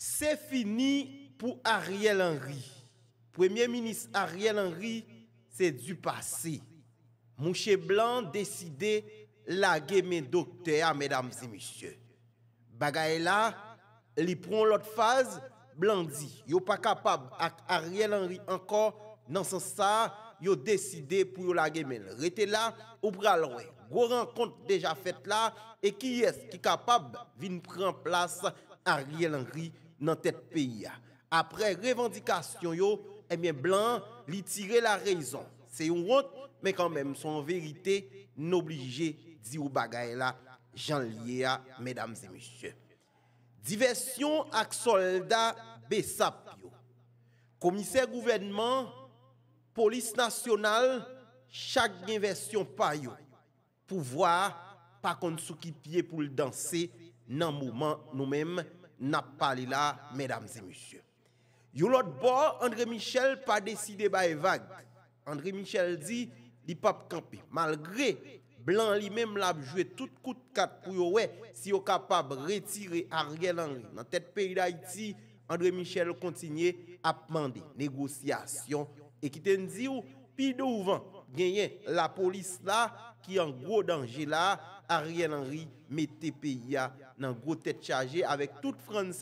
c'est fini pour Ariel Henry. Premier ministre Ariel Henry, c'est du passé. Mouché Blanc décidé la mes docteurs, mesdames et messieurs. Bagay là, prend l'autre phase, Blanc dit, yo pas capable Ariel Henry encore, dans ce ça, yo décidé pour la mes. Rete là, ou pral Gros rencontre déjà fait là, et qui est qui capable de prendre place Ariel Henry dans tête pays. Après revendication yo, eh bien blanc li tirer la raison. C'est une honte mais quand même son vérité n'obliger. dire ou bagay là Jean à mesdames et messieurs. Diversion ak soldats Bessap Commissaire gouvernement police nationale chaque inversion pa yo. Pouvoir pas contre sous qui pied pour danser dans moment nous-mêmes n'a pas là, mesdames et messieurs. Yon l'autre bord, André Michel pas décidé by vague. André Michel dit, il pas campé Malgré Blanc lui-même l'a joué tout coup de 4 pour yo ouais, si yo capable retirer Ariel Henry. Dans tête pays d'Haïti, André Michel continue à demander négociation et qui te dit ou puis devant gagner la police là qui en gros danger là Ariel Henry mettez pays nan gwo tèt avec toute tout une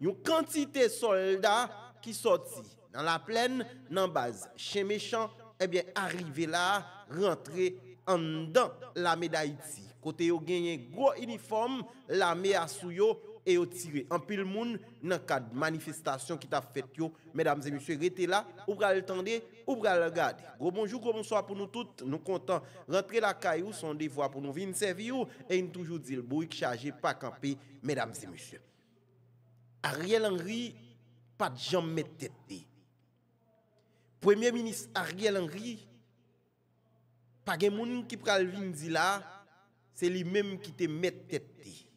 une quantité de soldats qui sortent dans la plaine, dans la chez méchant ebyen, eh arrivé là, rentre en dans la médaille d'Haïti. Côté yo genyen gros uniforme, la me et au tiré. En pile monde dans cadre manifestation qui t'a fait yo, mesdames et messieurs, restez là, ou pral tendre, ou pral regarder. Gros bonjour, gros bonsoir pour nous toutes, nous content, Rentrer la caillou son devoir pour nous venir servir et nous toujours dit le bruit chargé pas camper, mesdames et messieurs. Ariel Henry pas de gens mettre tête. Eh. Premier ministre Ariel Henry pas de moun qui pral di là, c'est lui-même qui te met tête. Eh.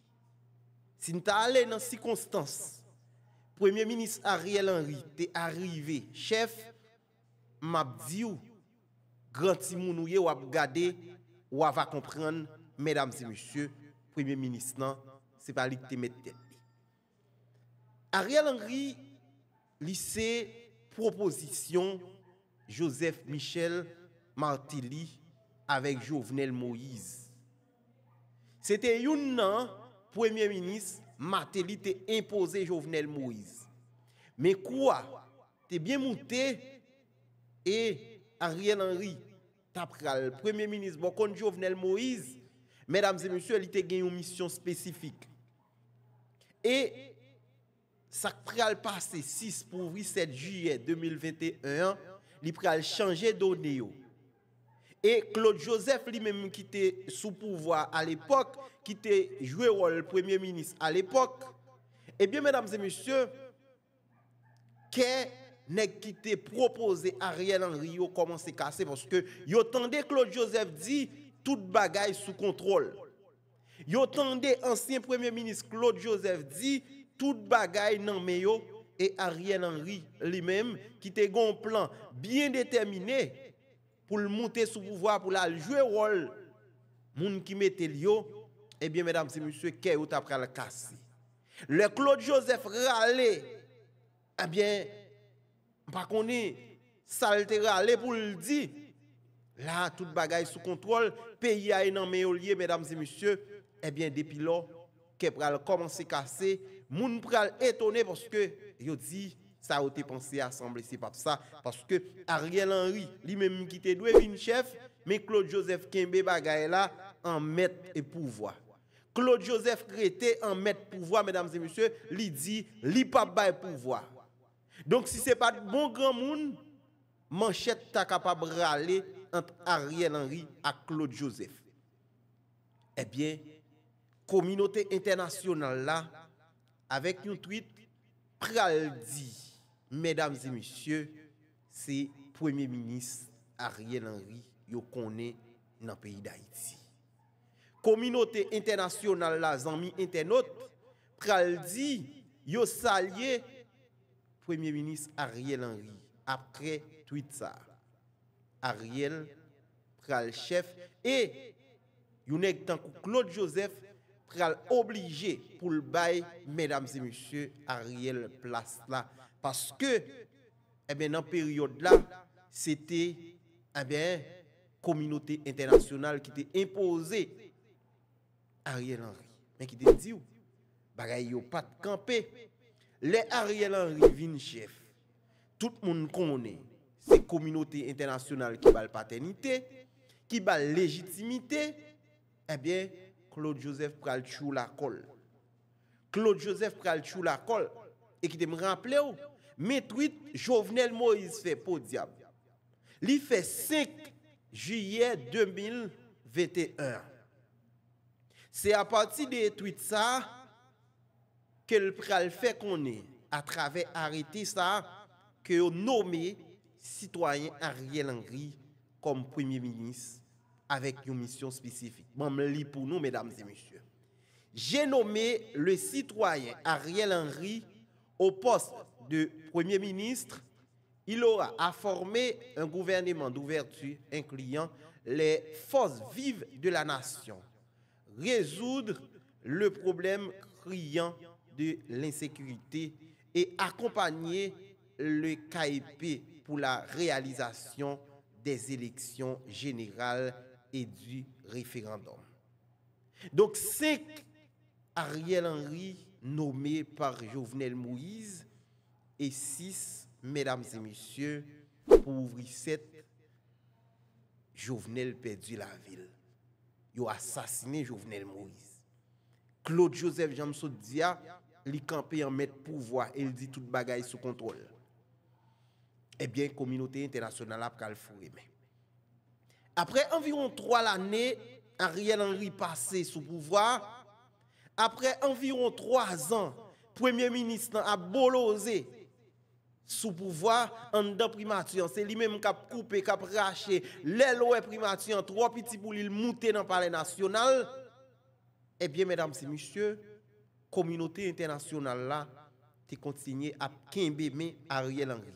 Si nous allé dans circonstances, Premier ministre Ariel Henry est arrivé, chef, m'a dit, grand timoun ou a ou va comprendre, mesdames et messieurs, Premier ministre, ce n'est pas lui qui mettre tête. Ariel Henry, lycée, proposition, Joseph Michel Martelly avec Jovenel Moïse. C'était une Nan, Premier ministre Matéli t'a imposé Jovenel Moïse. Mais quoi T'es bien monté et Ariel Henry t'a le Premier ministre bon Jovenel Moïse. Mesdames et messieurs, il t'a gagné une mission spécifique. Et ça le passé 6 pour 7 juillet 2021, il pral changer d'odeo. Et Claude Joseph lui-même qui était sous pouvoir à l'époque, qui était joué rôle Premier ministre à l'époque, eh bien, mesdames et messieurs, qu'est ce qui était proposé Ariel Henry comment à casser parce que yo entendez Claude Joseph dit toute bagaille sous contrôle. Yo entendez ancien premier ministre Claude Joseph dit toute bagaille non mais et Ariel Henry lui-même qui était un plan bien déterminé pour le monter sous pouvoir, pour la jouer rôle, moun qui mette l'io, eh bien, mesdames et messieurs, qu'est-ce que tu le casser? Le Claude Joseph râlé, eh bien, pas qu'on est, ça râlé pour le dire. Là, tout bagaille sous contrôle, pays a énormément lié, mesdames et messieurs, eh bien, depuis là, qu'est-ce que commencer à casser? Moun pral étonné parce que, yo dit, ça a été pensé à assembler, c'est pas ça. Parce que Ariel Henry, lui-même qui était doué une chef, mais Claude Joseph Kembe est là, en maître et pouvoir. Claude Joseph était en maître pouvoir, mesdames et messieurs, lui dit, lui pas bail pouvoir. Donc si ce n'est pas bon grand monde, manchette ta capable de râler entre Ariel Henry et Claude Joseph. Eh bien, communauté internationale là, avec une tweet, pral dit. Mesdames et messieurs, c'est Premier ministre Ariel Henry qui connaît dans le pays d'Haïti. Communauté internationale, les amis internautes, pral dit, yo Premier ministre Ariel Henry après Twitter. Ariel pral chef et Younek tant Claude Joseph pral obligé pour le bail, mesdames et messieurs, Ariel place là Paske, e ben nan peryode la, sete, e eh ben, kominote internasyonal ki te impose Ariel Henry. Men ki te di ou, bagay yo pat kampe, le Ariel Henry vin chef. Tout moun konen, se kominote internasyonal ki bal paternite, ki bal legitimite, e eh ben, Claude Joseph pral chou la kol. Claude Joseph pral chou la kol e ki te mranple ou, mais Jovenel Moïse fait pour diable. Il fait 5 juillet 2021. C'est à partir de tweets ça que le pral fait qu'on est à travers arrêté ça que ont nommé citoyen Ariel Henry comme premier ministre avec une mission spécifique. Même lis pour nous mesdames et messieurs. J'ai nommé le citoyen Ariel Henry au poste de Premier ministre, il aura à former un gouvernement d'ouverture incluant les forces vives de la nation, résoudre le problème criant de l'insécurité et accompagner le KIP pour la réalisation des élections générales et du référendum. Donc, cinq Ariel Henry nommé par Jovenel Moïse et 6, mesdames et messieurs, pour ouvrir 7, Jovenel perdu la ville. a assassiné Jovenel Moïse. Claude Joseph Jamsot Dia, il campé en mettre pouvoir et il dit tout bagaille sous contrôle. Eh bien, communauté internationale a le même. Après environ trois années, Ariel Henry passé sous pouvoir. Après environ trois ans, Premier ministre a bolosé sous pouvoir en dedans primature. C'est lui-même qui a coupé, qui a raché les lois primature, trois petits pour moutés dans le palais national. Eh bien, mesdames et messieurs, communauté internationale là, qui continue à mais Ariel Henry.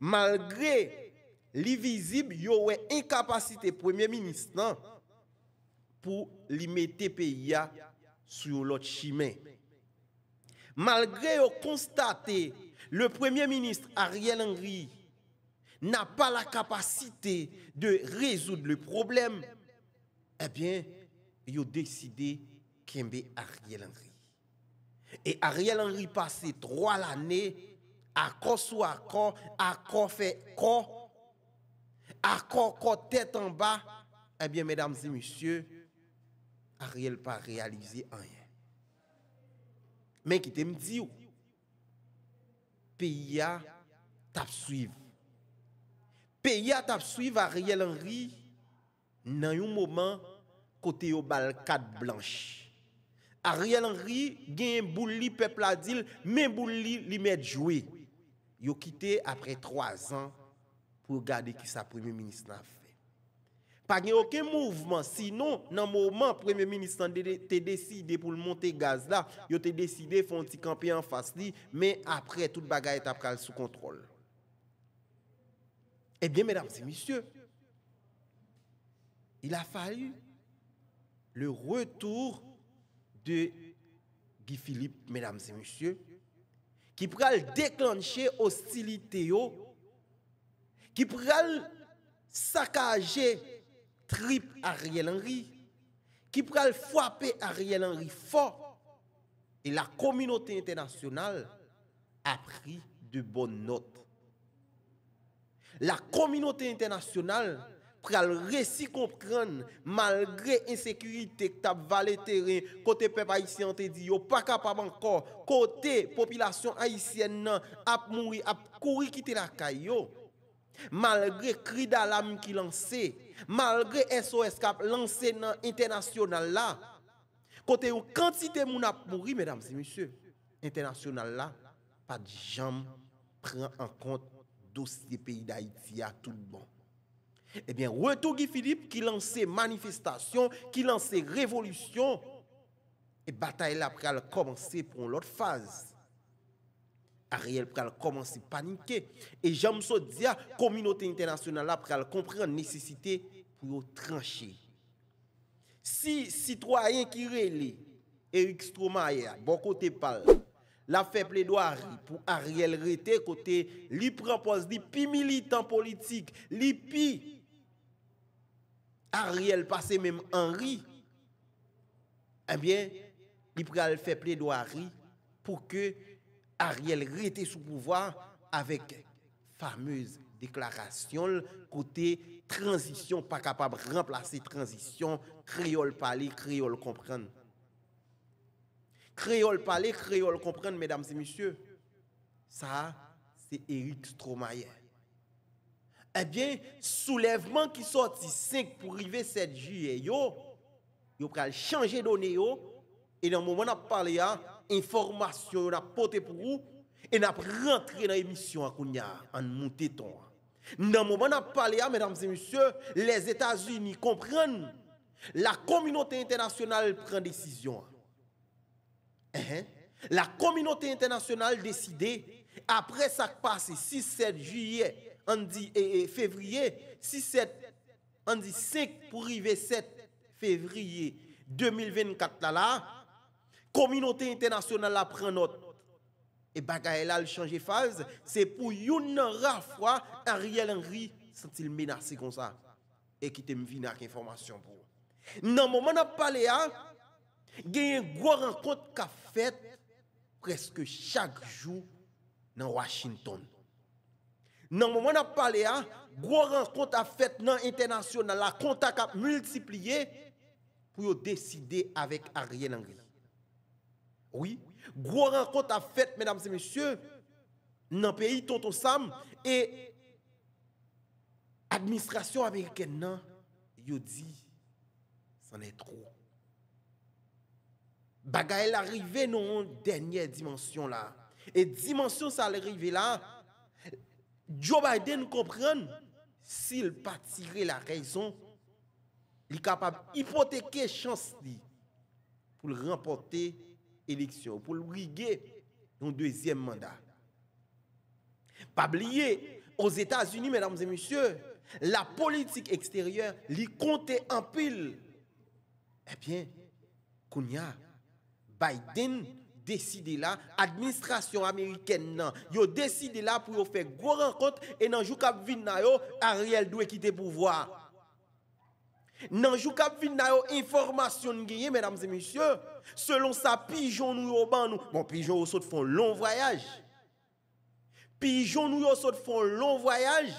Malgré l'invisible, il y a incapacité Premier ministre pour lui mettre pays sur l'autre chemin. Malgré constater le Premier ministre Ariel Henry n'a pas la capacité de résoudre le problème, eh bien, il a décidé qu'il Ariel Henry. Et Ariel Henry passé trois l'année, à sur à à fait corps, à corps tête en bas. Eh bien, mesdames et messieurs, Ariel n'a pas réalisé rien. Mais qui te me dit, pays a t'a suivre. Pays a t'a suivre Ariel Henry dans un moment côté au balcade blanche. Ariel Henry gagne bouli peuple a dit mais bouli li met jouer. Yo quitté après trois ans pour garder qui sa premier ministre n'a pas de aucun mouvement. Sinon, dans le moment le Premier ministre a décidé pour monter gaz là, il a décidé de faire un petit camper en face mais après, tout toute bagaille est sous contrôle. Eh bien, mesdames et messieurs, il a fallu le retour de Guy Philippe, mesdames et messieurs, qui pral déclencher hostilité, qui pral saccager trip Ariel Henry, qui pral frapper Ariel Henry fort. Et la communauté internationale a pris de bonnes notes. La communauté internationale pral récit comprendre malgré insécurité que t'as valé terrain côté peuple haïtien te dit yo pas capable encore côté population haïtienne a mourir a courir quitter la caillou malgré cri d'alarme qui lancé malgré SOS cap lancé dans international là, côté une quantité de mesdames et messieurs, international là, pas de jambes prend en compte dossier pays d'Haïti à tout monde. Eh bien, retour Philippe qui lançait manifestation, qui lançait révolution, et bataille là après a commencé pour l'autre phase. Ariel pral commencer à paniquer. Et j'aime so dire, communauté internationale là pral comprendre nécessité pour trancher. Si citoyen qui relè, Eric Stromayer, bon côté parle, la fait plaidoirie pour Ariel Rete côté, lui propose, li pi militant politique, li pi Ariel passé même Henri, eh bien, il pral fait plaidoirie pour que Ariel était sous pouvoir avec fameuse déclaration côté transition pas capable de remplacer transition créole parler créole comprendre créole parler créole comprendre mesdames et messieurs ça c'est Eric Stromayer eh bien soulèvement qui sorti 5 pour arriver 7 juillet yo a changé changer données et dans moment où on a parlé, hein, information, on a porté pour vous, et n'a a rentré dans l'émission à en monté ton. Dans le moment où on a parlé, mesdames et messieurs, les États-Unis comprennent, la communauté internationale prend décision. Eh, hein? La communauté internationale décide, après ça passe 6-7 juillet, on dit, et, février, 6-7, on dit 5 pour arriver 7 février 2024 là, là communauté internationale la prend note. Et a là, de phase, c'est pour une rare fois Ariel Henry sent-il menacé comme ça et qui te m'vina avec information pour. Dans le moment où on a hein, il y a une grosse rencontre qui a fait presque chaque jour dans Washington. Dans le moment où on parlé, une hein, rencontres rencontre a fait dans l'international, la contact a multiplié pour décider avec Ariel Henry. Oui. Gros rencontre à fait mesdames et messieurs, dans le pays Tonton Sam et L'administration américaine, non, dit, c'en est trop. Bagay Dans non dernière dimension là. Et dimension ça l'arrivée là, Joe Biden comprend s'il pas tiré la raison, il est capable d'hypothéquer chance Pour pour remporter élection, pour briguer un deuxième mandat. Pas oublier, aux États-Unis, mesdames et messieurs, la politique extérieure, l'y comptait en pile. Eh bien, Kounia, Biden décidé là, administration américaine, non, yo décidé là pour faire gros rencontre et dans le jour qui Ariel doit quitter pouvoir. Nan jou kap vin na yo information genye, mesdames et messieurs, selon sa pigeon nou yo ban nou. Bon, pigeon yo font fon long voyage. Pigeon nou yo sot fon long voyage.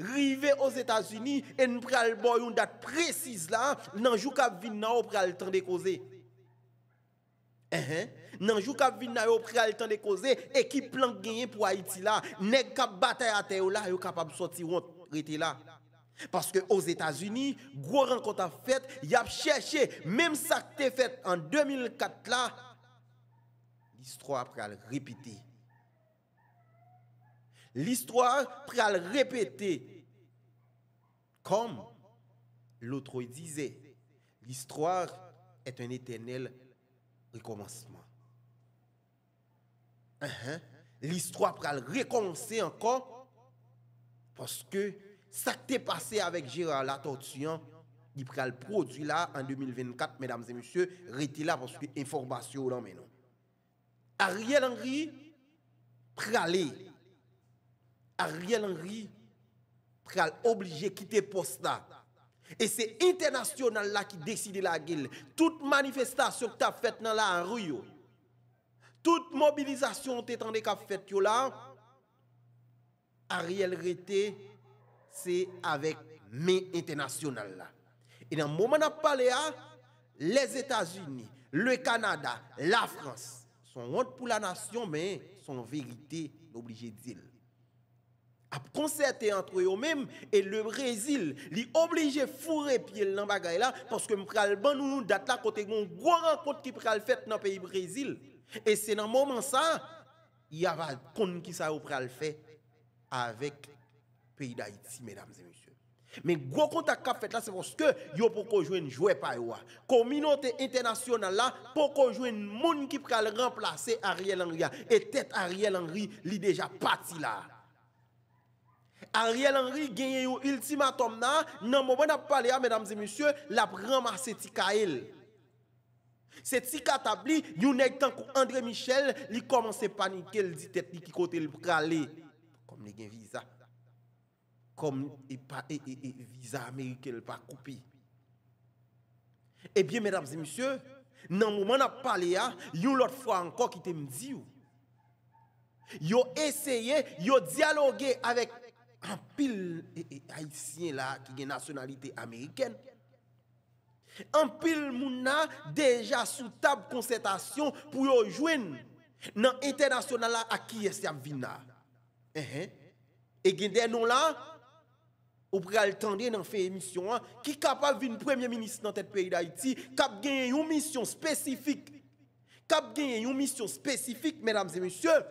Rive aux états unis en pral une date précise là. la, nan jou kap vin na yo pral tan de koze. hein eh, eh. nan jou kap vin temps yo pral tan de koze, ekip plank genye pou Haiti la, nek kap batay ate yo la, yo kap ap soti là. la. Parce que aux États-Unis, gros rencontre a fait, y a cherché, même ça que fait en 2004 là, l'histoire le répéter. L'histoire le répéter. Comme l'autre disait, l'histoire est un éternel recommencement. Uh L'histoire le recommencer encore parce que ça qui est passé avec Gérard Latortuan, il prend le produit là en 2024, mesdames et messieurs, restez là parce que information là maintenant. Ariel Henry pralé. Ariel Henry pral obligé quitter poste Et c'est international là qui décide la guille. Toute manifestation que tu as faite dans la rue, toute mobilisation que tu as faite là, Ariel Rété c'est avec mes internationaux là. Et dans le moment où parle, les États-Unis, le Canada, la France sont honte pour la nation, mais sont vérité, obligé de dire. A concerté entre eux-mêmes et le Brésil, li obligé fourrer pied dans le là parce que le ban nous date là côté mon grosse rencontre qui pral fait dans le pays Brésil et c'est dans moment ça il y a un qui ça pral fait avec pays mesdames et messieurs. Mais gros contact qu'a fait là, c'est parce que yo pour qu'on joue joueur par yo. Communauté internationale là, pour qu'on joue monde qui peut remplacer Ariel Henry. Et tête Ariel Henry, li déjà parti là. Ariel Henry gagne un ultimatum là, nan moment n'a parlé mesdames et messieurs, la ramasser Tikael. C'est Tika tabli, yon nèg tant André Michel, li commence paniquer, il dit tête li qui côté le praler. Comme les gagne visa comme et pas et, et, visa américain pas coupé. Eh bien, mesdames et messieurs, dans le moment où je parlé, il y a une autre fois encore qui te dit. Ils ont essayé, ils ont dialogué avec un pile haïtien là, qui a une nationalité américaine. Un pile mouna déjà sous table concertation pour jouer dans l'international à qui est-ce qu'il y a eh, eh. Et des noms là, ou pral on nan fait émission hein, qui capable venir premier ministre dans tel pays d'Haïti, cap genye une mission spécifique. Cap genye une mission spécifique mesdames et messieurs.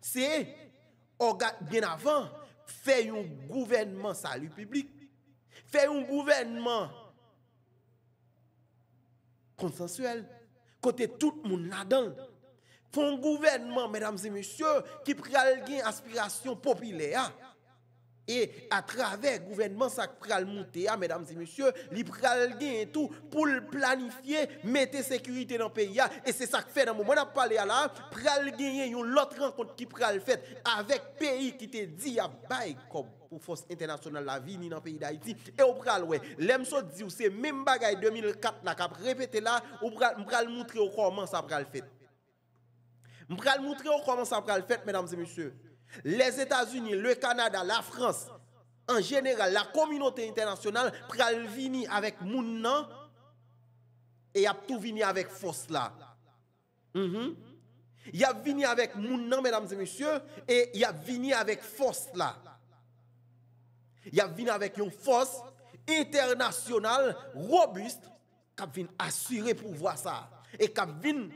C'est bien avant faire un gouvernement salut public. Faire un gouvernement consensuel côté tout le monde là-dedans. Font gouvernement mesdames et messieurs qui pral une aspiration populaire. Et à travers le gouvernement, ça pral monter, hein, mesdames et messieurs, il pral gain tout pour planifier, mettre sécurité dans le pays. Hein. Et c'est ça que fait dans le moment où on a parlé là, pral a une autre rencontre qui pral fait avec pays qui te dit à ah, bail comme pour force internationale la vie ni dans le pays d'Haïti. Et on pral, ouais, l'aime dit dire c'est même bagaille 2004 là, cap répété là, on pral montrer comment ça pral fait. On pral montrer comment ça pral fait, mesdames et messieurs les États-Unis, le Canada, la France, en général, la communauté internationale, pral vini avec nan et a tout vini avec force là. Mm a vini avec mounan, mesdames et messieurs, et il a vini avec force là. y a vini avec une force internationale robuste qui vient pour pouvoir ça. Et qui vient,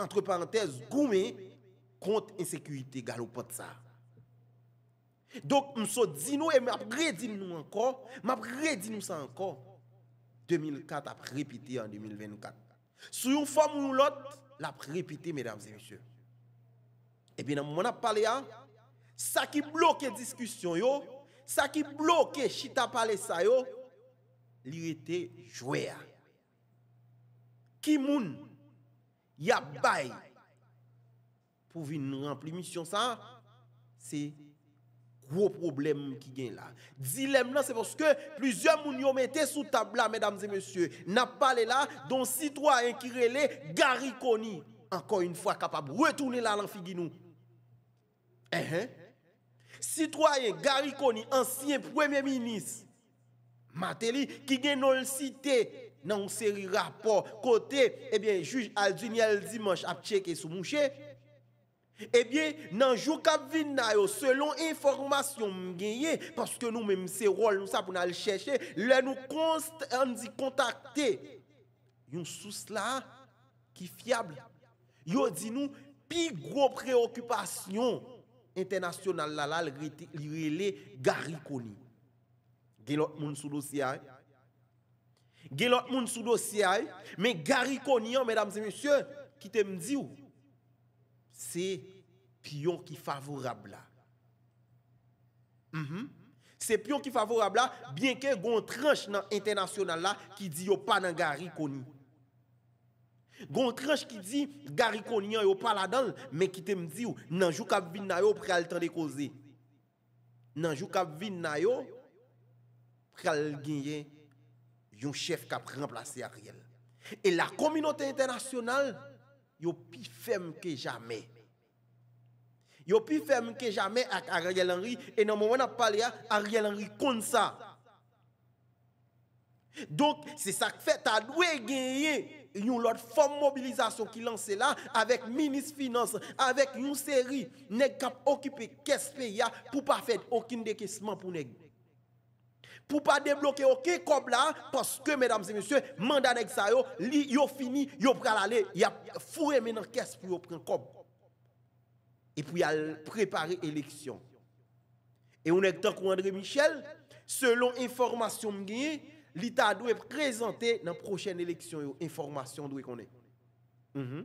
entre parenthèses, goumer contre insécurité galopante ça. Donc, je so nous et je redis nous encore, je redis nous ça encore. 2004 a répété en 2024. Sous une forme ou l'autre, l'a répété, mesdames et messieurs. Et eh bien, on a parlé, hein, ça qui bloque la discussion, yo, ça qui bloque Chita parler ça, yo, l'irrité joué. Hein. Qui moun, y a pour venir remplir mission ça, c'est gros problème qui gagne là. Dilemme là, c'est parce que plusieurs mounions sur sous table mesdames et messieurs, n'a pas là, dont citoyen qui relait Gary encore une fois capable de retourner là l'enfiguinou. Eh, hein? Citoyen Gary ancien premier ministre, Mateli, qui gagne le cité, dans une série rapport côté, eh bien, juge Duniel dimanche a checké sous moucher eh bien, dans le jour qui vient, selon information j'ai, parce que nous-mêmes, c'est rôle, nous ça pour nous chercher, là nous constantons contacter. Une source là qui est fiable. Yo dit nous, plus gros préoccupation internationale là, là, relé Gary Koni. Gen l'autre monde sous dossier. Hein? Gen l'autre monde sous dossier, hein? mais Gary hein, mesdames et messieurs, qui te me dit, c'est pion qui favorable là. Mm C'est pion qui favorable là, bien que gon tranche dans international là qui dit yo pas dans Gary Koni. Gon tranche qui dit Gary Koni yo pas là-dedans, mais qui te me dit nan jou k'ap vin na yo pral temps de causer. Nan jou k'ap vin na yo pral gagner un chef qui a remplacé Ariel. Et la communauté internationale yo plus ferme que jamais. Ils ont plus ferme que jamais avec Ariel Henry. Et dans le moment où on a Ariel Henry comme ça. Donc, c'est ça que fait, à doué gagner une autre forme de mobilisation qui lance là avec ministre finance, avec une série, qu'est-ce occupé caisse pays pour ne pas faire aucun décaissement pour ne Pour pas débloquer aucun cob là parce que mesdames et messieurs, Le mandat de ça est fini... Il fini, prêt à aller, y a fourré maintenant caisse pour prendre le cob et puis a préparer l'élection. Et on est tant André Michel, selon information j'ai, l'État doit présenter dans la prochaine élection, information doit qu'on est. Mm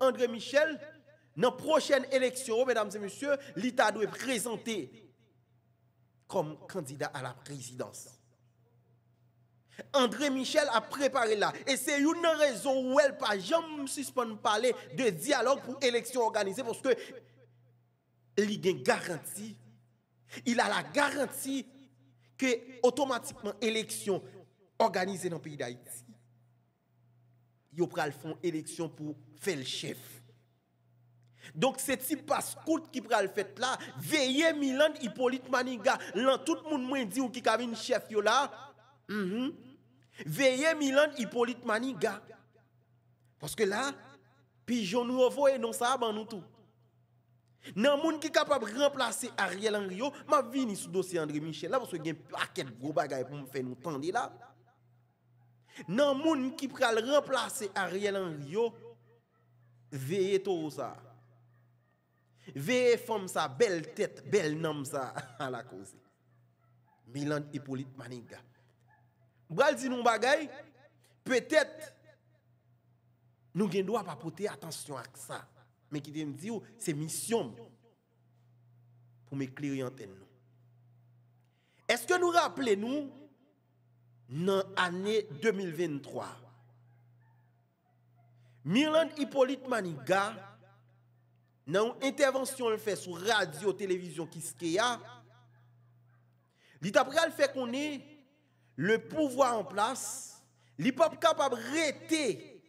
André Michel, dans la prochaine élection, mesdames et messieurs, l'État doit présenter comme candidat à la présidence. André Michel a préparé là. Et c'est une raison où elle pas jamais suspendu parler de dialogue pour élection organisée parce que il a garantie. Il a la garantie que automatiquement élection organisée dans le pays d'Haïti. Yo pral fond élection pour faire le chef. Donc c'est si passe qui le fait là, veillez Milan Hippolyte Maniga, là tout le monde dit ou qui un chef là Mhm. Veillez Milan Hippolyte Maniga. Parce que là, pigeon nous envoie non ça ban nous tout. Nan moun qui capable remplacer Ariel Henry, m'a vini sous dossier André Michel là parce que a paquet gros bagaille pour me faire nous tendre là. Nan moun qui pral remplacer Ariel Henry, veillez tout ça. Veillez femme ça, belle tête, belle nom ça à la cause. Milan Hippolyte Maniga dit peut-être nous devons apporter attention à ça. Mais qui me dire... c'est mission pour m'éclairer antenne nous. Est-ce que nous rappelons nous dans l'année 2023 Milan Hippolyte Maniga dans une intervention le fait sur radio télévision qui il dit fait qu'on est le pouvoir en place, il n'est pas capable de rester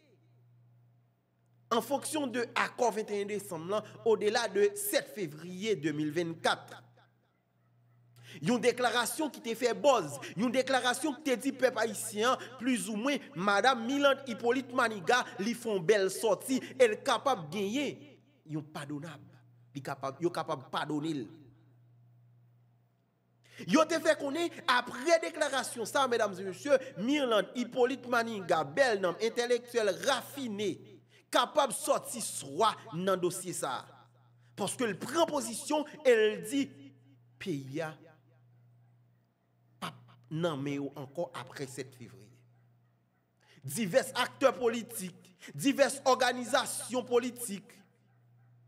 en fonction de l'accord 21 décembre, au-delà de 7 février 2024. Une déclaration qui te fait buzz, une déclaration qui te dit peuple haïtien, plus ou moins, Madame Milan Hippolyte Maniga, li font belle sortie, elle est capable de gagner. Ils pardonnable, capable, capable de pardonner. Yo te fè konè apre deklarasyon sa, mèdames et monsieurs, Myrland, Hippolyte Maninga, bel nanm, entelektuel rafine, kapab soti sroa nan dosye sa. Poske l premposisyon, el di, piya, nanmè yo ankon apre 7 fevri. Divers akteur politik, divers organizasyon politik,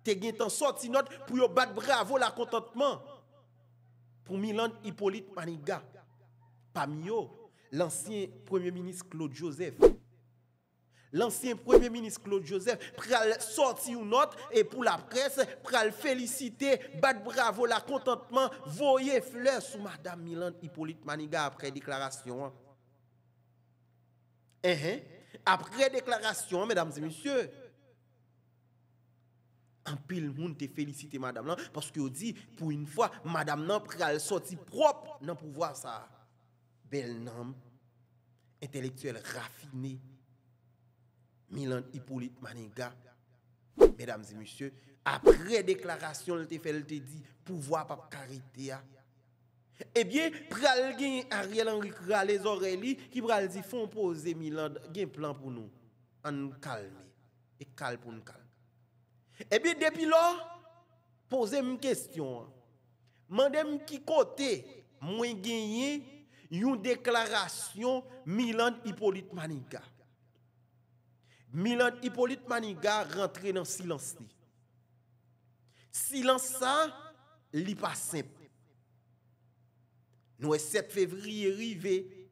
te gen tan soti not pou yo bat bravo la kontantman. pour Milan Hippolyte Maniga, Parmi eux, l'ancien Premier ministre Claude Joseph. L'ancien Premier ministre Claude Joseph pral sorti une note et pour la presse, pral féliciter, battre bravo, la contentement, voyer fleurs sous Madame Milan Hippolyte Maniga après déclaration. Hein. Eh, hein. Après déclaration, mesdames et messieurs, an pil moun te felicite madame nan, paske ou di, pou yon fwa, madame nan pral soti prop nan pouvoa sa, bel nanm, entelektuel rafine, milan ipolit maniga, bedam zi musye, apre deklarasyon l te fel te di, pouvoa pap karite ya, ebyen eh pral gen ariel an rikura le zoreli, ki pral di fon pose milan, gen plan pou nou, an nou kalme, e kal pou nou kalme, Eh bien, depuis là, posez moi une question. Mandez-moi qui côté moins gagné une déclaration Milan Hippolyte Maniga. Milan Hippolyte Maniga rentré dans le silence. Silence ça, pas simple. Nous 7 février arrivé.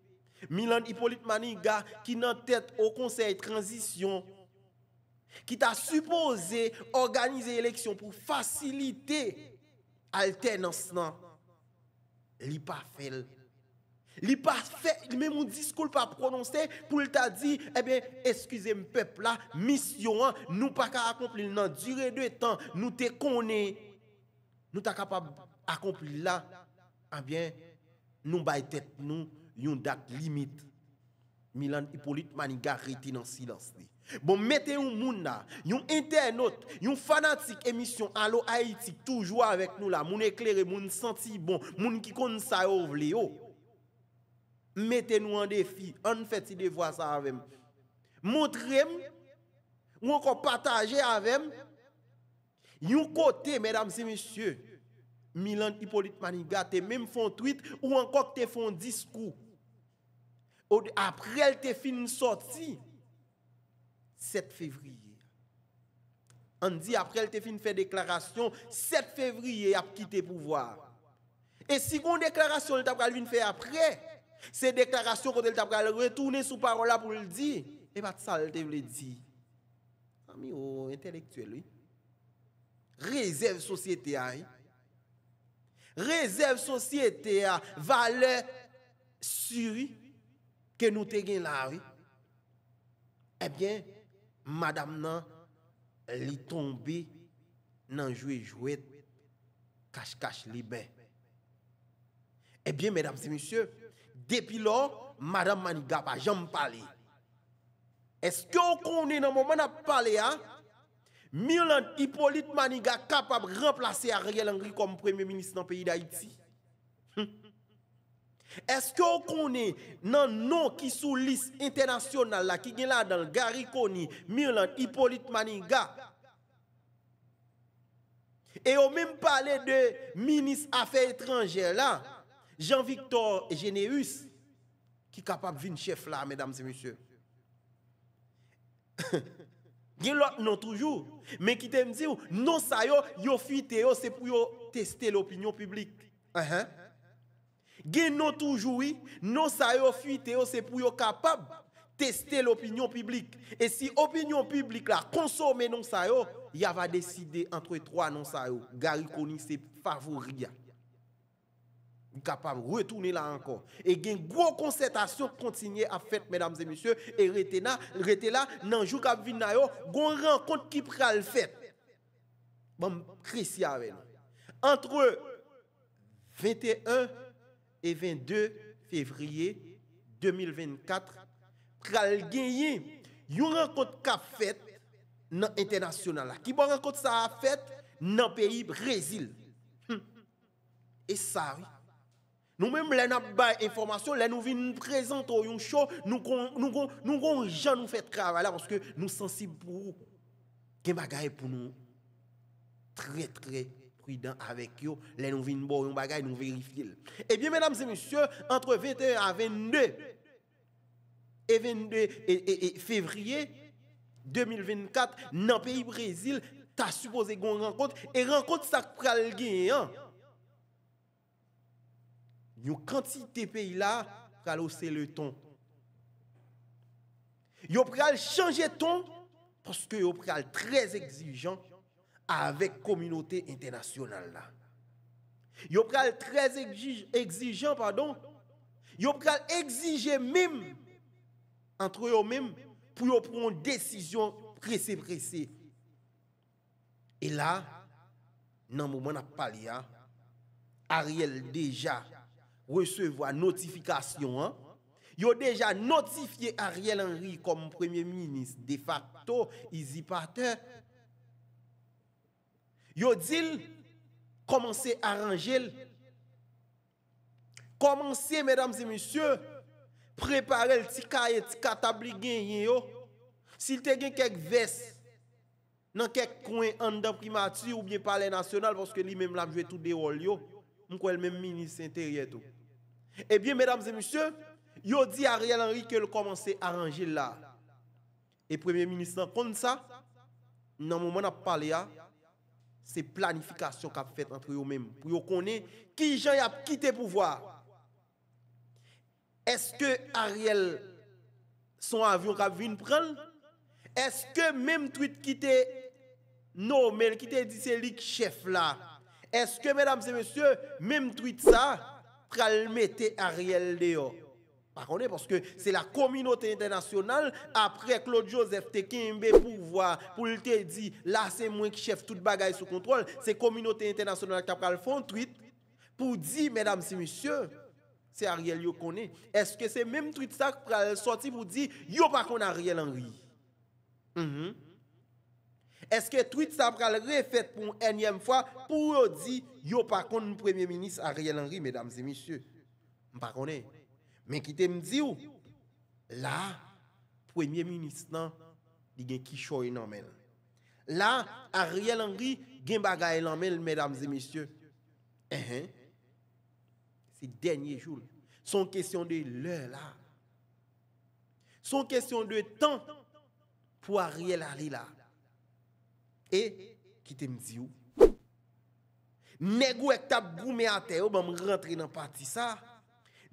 Milan Hippolyte Maniga qui n'en tête au conseil de transition Ki ta suppose organize eleksyon pou fasilite alternans nan li pa fel. Li pa fel, men moun diskoul pa prononse pou li ta di, ebe, eh eskuse mpepla, misyon an, nou pa ka akompli nan jire de tan, nou te kone, nou ta kapab akompli la, an ah bien, nou baytet nou, yon dak limit, mi lan ipolit mani gareti nan silans dey. Bon, mettez un monde là, un internaute, un fanatique émission Allo Haïti, toujours avec nous là, moun éclairé, moun senti bon, moun qui connaît ça ou vle Mettez-nous en défi, on fait des devoir ça avec Montrez-nous, ou encore partagez avec nous. Un côté, mesdames et messieurs, Milan Hippolyte Maniga, te même font tweet ou encore te font discours. Après, elle te fin sorti. 7 fevriye. An di apre l te fin fè deklarasyon, 7 fevriye ap ki te pouvoar. E si kon deklarasyon l te pral fin fè apre, se deklarasyon kote l te pral retounen sou parola pou l di, e eh bat sa l te vle di. Ami ou intelektuel, rezèv sosyete a, rezèv sosyete a, vale suri, ke nou te gen la, e bien, madame nan li dans nan jouet jouet cache-cache libre. Eh bien, mesdames et messieurs, depuis lors, madame Maniga pas jamais parlé. Est-ce que vous connaissez dans le moment où parlé, à hein? Milan Hippolyte Maniga capable de remplacer Ariel Henry comme premier ministre dans le pays d'Haïti? Hum. Est-ce qu'on nom non qui sous liste là qui est là dans le Garikoni, Mirland, Hippolyte Maninga Et vous même parlé de ministre des étrangères étrangères, Jean-Victor Généus qui de venir chef là, mesdames et messieurs Il y non toujours mais qui te me non ça yo, yo fuite yo c'est uh-huh gen non toujours oui, non ça yo fuite c'est pour yo capable tester l'opinion publique et si opinion publique la consomme non ça yo, il va décider entre trois non ça yo. Gary Koni c'est favori capable de retourner là encore. Et il y a une grosse concertation continue à faire, mesdames et messieurs. Et retenez là, là, dans le jour qui vient, il y rencontre qui pral le fait. Bon, précis avec Entre 21 et 22 février 2024 pral gagner une rencontre a fait dans international qui bon rencontre sa a fait dans pays Brésil hum. et ça oui nous même les avons des informations, nous vinn présenter show nous nous nous nous gens nous fait travail parce que nous sommes sensibles pour des pour nous très très avec eux. Les nous nous vérifions. Eh bien, mesdames et messieurs, entre 21 à 22 et 22 et, février 2024, dans le pays Brésil, tu as supposé une rencontre. Et rencontre, ça pral Une hein. quantité de pays là, pral le ton. Ils pral changer ton parce que ils pral très exigeant avec communauté internationale là. Yo très exigeant pardon. Yo pral exiger même entre eux-mêmes pour prendre une décision pressée pressée. Et là, dans le moment n'a parlé hein, Ariel déjà recevoir notification hein? Yo déjà notifié Ariel Henry comme premier ministre de facto, il pas Yo dit, commencez à ranger. Commencez, mesdames et messieurs, préparer le petit cahier, petit catabli S'il te gagne quelques vestes dans quelques coins en ou bien les national, parce que lui-même l'a joué tout des rôles, yo, le même ministre intérieur Eh bien, mesdames et messieurs, yo dit à Ariel Henry que le commencez à ranger là. Et premier ministre, comme ça, dans le moment où on a parlé, Se planifikasyon kap fèt entre yo mèm, pou yo konè ki jay ap kite pou vwa. Eske Ariel son avyon kap vin prèn? Eske mèm twit kite nou mèl kite diselik chef la? Eske mèdam se mèsyò mèm twit sa pralmète Ariel de yo? parce que c'est la communauté internationale après Claude Joseph te pour pouvoir pour te dire là c'est moi qui chef toute bagaille sous contrôle c'est communauté internationale qui a le fond tweet pour dire mesdames et messieurs c'est Ariel yo connaît est-ce que c'est même tweet ça qui sorti pour dire yo pas Ariel Henry mhm. Est-ce que tweet ça le refait pour une énième fois pour dire yo pas qu'on premier ministre Ariel Henry mesdames et messieurs pas mais qui te me dit, là, Premier ministre, il y a qui choy dans Là, Ariel Henry, il y a dans mesdames et messieurs. Eh, hein? C'est le dernier jour. Son question de l'heure là. Son question de temps pour Ariel aller là. Et, qui te me dit, Nègou ek tap goumé à terre, ben rentrer dans parti ça.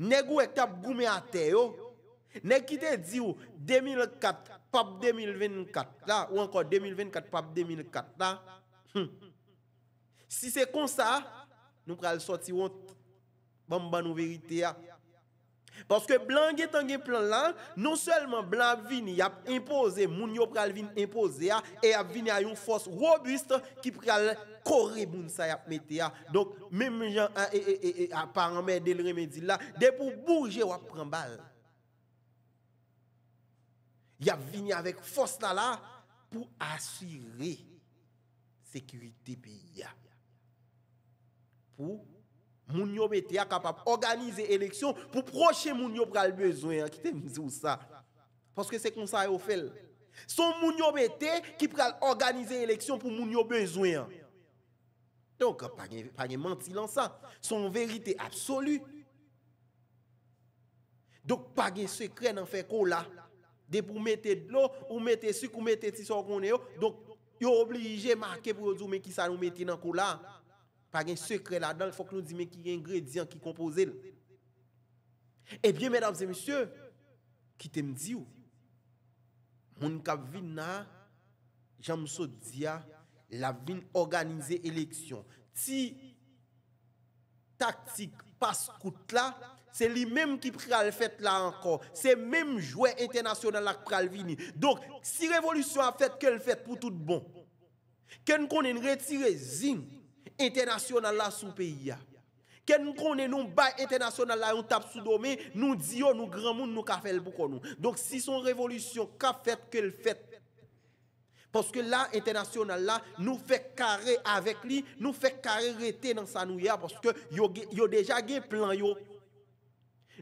Négou ek tap à terre te dit 2004 pap 2024 là ou encore 2024 pap 2004 hum. si c'est comme ça nous allons sortir honte bon vérité parce que blanc est un plan là, non seulement blanc vini, il a imposé, moun yo pral vini imposé, et a vini à une force robuste qui pral coré moun sa yap Donc, même gens, ah, et, eh, eh, eh, et, des remèdes là, des pour bouger, à prend balle. Il a vini avec force là, là, pour assurer sécurité pays. Pour moun yo était capable d'organiser élection pour prochain moun yo pral besoin qui te dit ça parce que c'est comme ça yo fait son moun yo qui pral organiser élection pour moun yo besoin donc pas pas menti dans ça son vérité absolue donc pas de secret dans fait là de pour mettre de l'eau ou mettre sucre ou mettre tissu qu'on est donc yo obligé marquer pour dire mais qui ça nous mettre dans là pas un secret là-dedans, il faut que nous disions qui est ingrédient qui compose. Eh bien, mesdames et messieurs, qui te me dit, mon cap vina, j'aime dia, la vine organiser élection. Si tactique passe coûte là, c'est lui-même qui pral fait là encore. C'est même jouet international là qui pral Donc, si révolution a fait qu'elle fait pour tout bon, qu'elle connaît une retirée zing, international là sous pays que nous connaissons nous bas international là on tape sous domaine nous disons nous grand monde nous faire pour nous donc si son révolution qu'a fait qu'elle fait parce que là, international là, nous fait carré avec lui, nous fait carré rester dans sa nouya parce que yo, déjà gain plan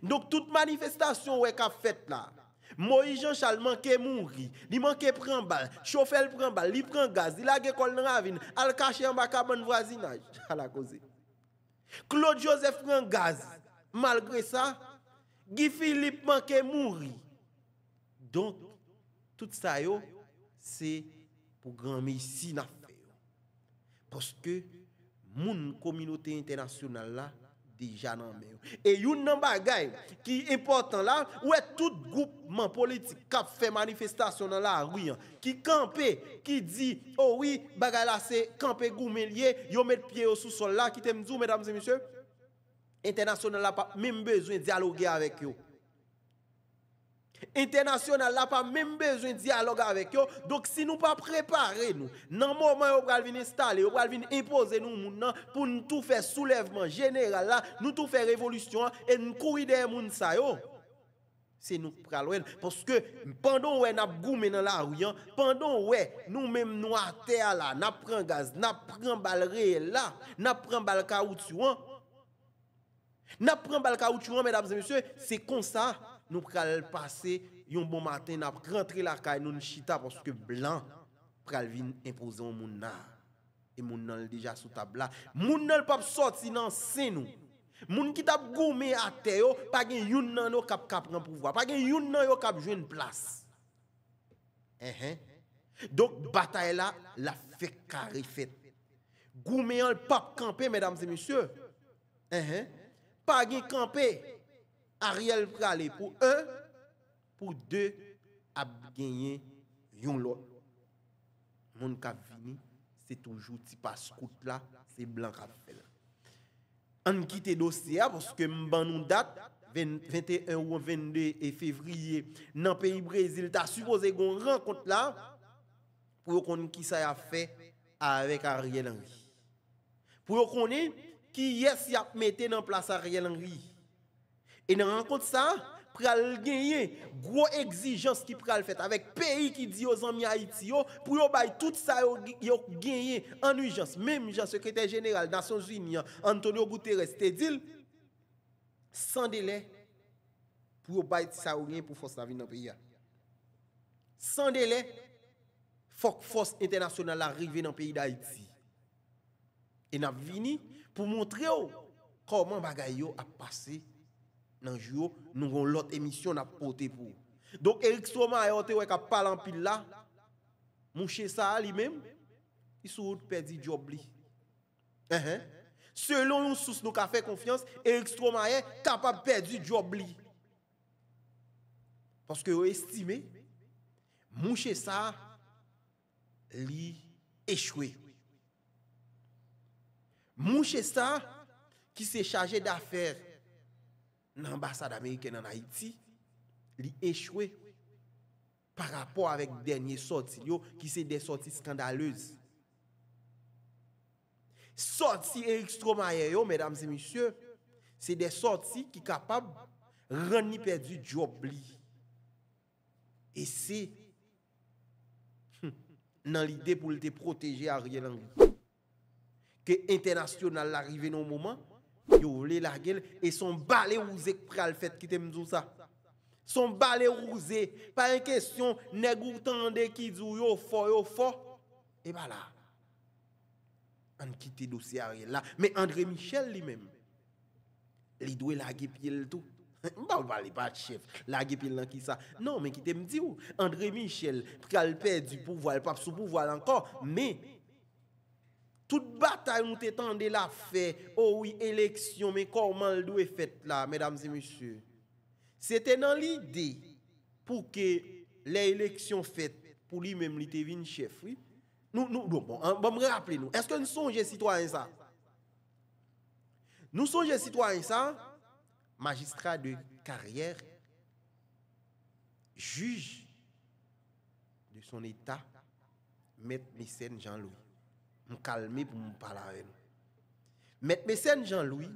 Donc toute manifestation ouais qu'a fait là, Moïse Jean Charles manquait mourir, il manquait prendre balle, chauffeur prend balle, il prend gaz, il a l'école dans la ravine, il caché en bas de voisinage à la cause. Claude Joseph prend gaz. Malgré ça, Guy Philippe manquait mourir. Donc, tout ça, c'est pour grand messie n'a Parce que, monde communauté internationale là, deja nan et y a yon nan bagay qui important la, ou est tout groupement politique kap fait manifestation dans la rue hein, Qui kampe, Qui dit... oh oui, bagay la se kampe goumen yo met pied au sol la, qui te mdou, mesdames et messieurs, international n'a la pa, besoin de dialoguer avec vous... International n'a pas même besoin de dialogue avec eux. Donc si nous pas préparés nous, dans le moment où nous venir installer, nous venir imposer nous pour nous tout faire soulèvement général là, nous tout faire révolution et nous courir derrière moun ça C'est nous pral parce que pendant ouais n'a goumé dans la rue, hein, pendant ouais nous même nous à terre là, n'a gaz, ...nous prenons balle réel là, n'a prend balle caoutchouc. N'a hein. prend balle caoutchouc hein, mesdames et messieurs, c'est comme ça nous pral passer un bon matin n'a rentrer la caille nous chita parce que blanc pral vin imposer au et moun nan déjà sous table là moun nan pas sorti dans sein nous moun qui t'a goumé à terre pas gen youn nan yo kap kap prend pouvoir pas gen youn nan yo kap joindre place hein donc bataille là la fait carré fait goumé en pap camper mesdames et messieurs hein hein pas gen camper Ariel prale pou 1, pou 2, ap genye yon lot. Moun kab vini, se toujou ti pas kout la, se blan rafel. An ki te dosye a, pwoske mban nou dat, 21 ou 22 e fevriye nan peyi brezil, ta supoze gon ran kout la, pou yo konen ki sa ya fe avèk Ariel Henry. Pou yo konen ki yes yap mette nan plas Ariel Henry. Et dans rencontre ça, pral gagner gros exigence qui pral fait avec pays qui dit aux amis Haïti pour yo bay tout ça yo gagner en urgence même le secrétaire général Nations Unies Antonio Guterres te dit sans délai pour yo bay ça yo pour force la vie dans pays sans délai faut force internationale arrive dans pays d'Haïti et n'a venu pour montrer comment bagay yo a passé dans le jour, nous avons l'autre émission à porter pour. Donc, Eric Soma a été parlé en pile là. ça lui-même, il a perdu job. Uh-huh. Selon nous nous avons fait confiance, Eric Stroma est capable de perdre job. Parce que estimé, mon ça, lui échoué. Mon ça, qui s'est chargé d'affaires N ambasade Ameriken an Haiti li echwe pa rapor avèk denye sorti yo ki se de sorti skandaleuse. Sorti ekstromanye yo, medam se misyo, se de sorti ki kapab rani perdi job li. E se nan lide pou lite proteje a rye langi. Ke internasyon nan l'arive nou mouman, yo la et son balai ouzé pral fait qui t'aime tout ça son balai ouzé pas une question nègou ou qui dit yo fort yo fort et voilà bah on quitte dossier rien là mais André Michel lui-même il doit la gueule tout bah, on parle pas de chef, La gueule dans qui ça. Non, mais qui t'aime dit, André Michel, pral perdu du pouvoir, pas sous-pouvoir encore, mais... Toute bataille nous t'étendait la fait. Oh oui, élection, mais comment le doit fait là, mesdames et messieurs. C'était dans l'idée pour que l'élection faite pour lui-même, il était chef, Nous, nous, bon, bon, hein, rappelez-nous. Est-ce que nous sommes citoyens ça? Nous sommes citoyens ça, Magistrat de carrière, juge de son état, maître Mécène Jean-Louis me calmer pour me parler avec Mécène Jean-Louis,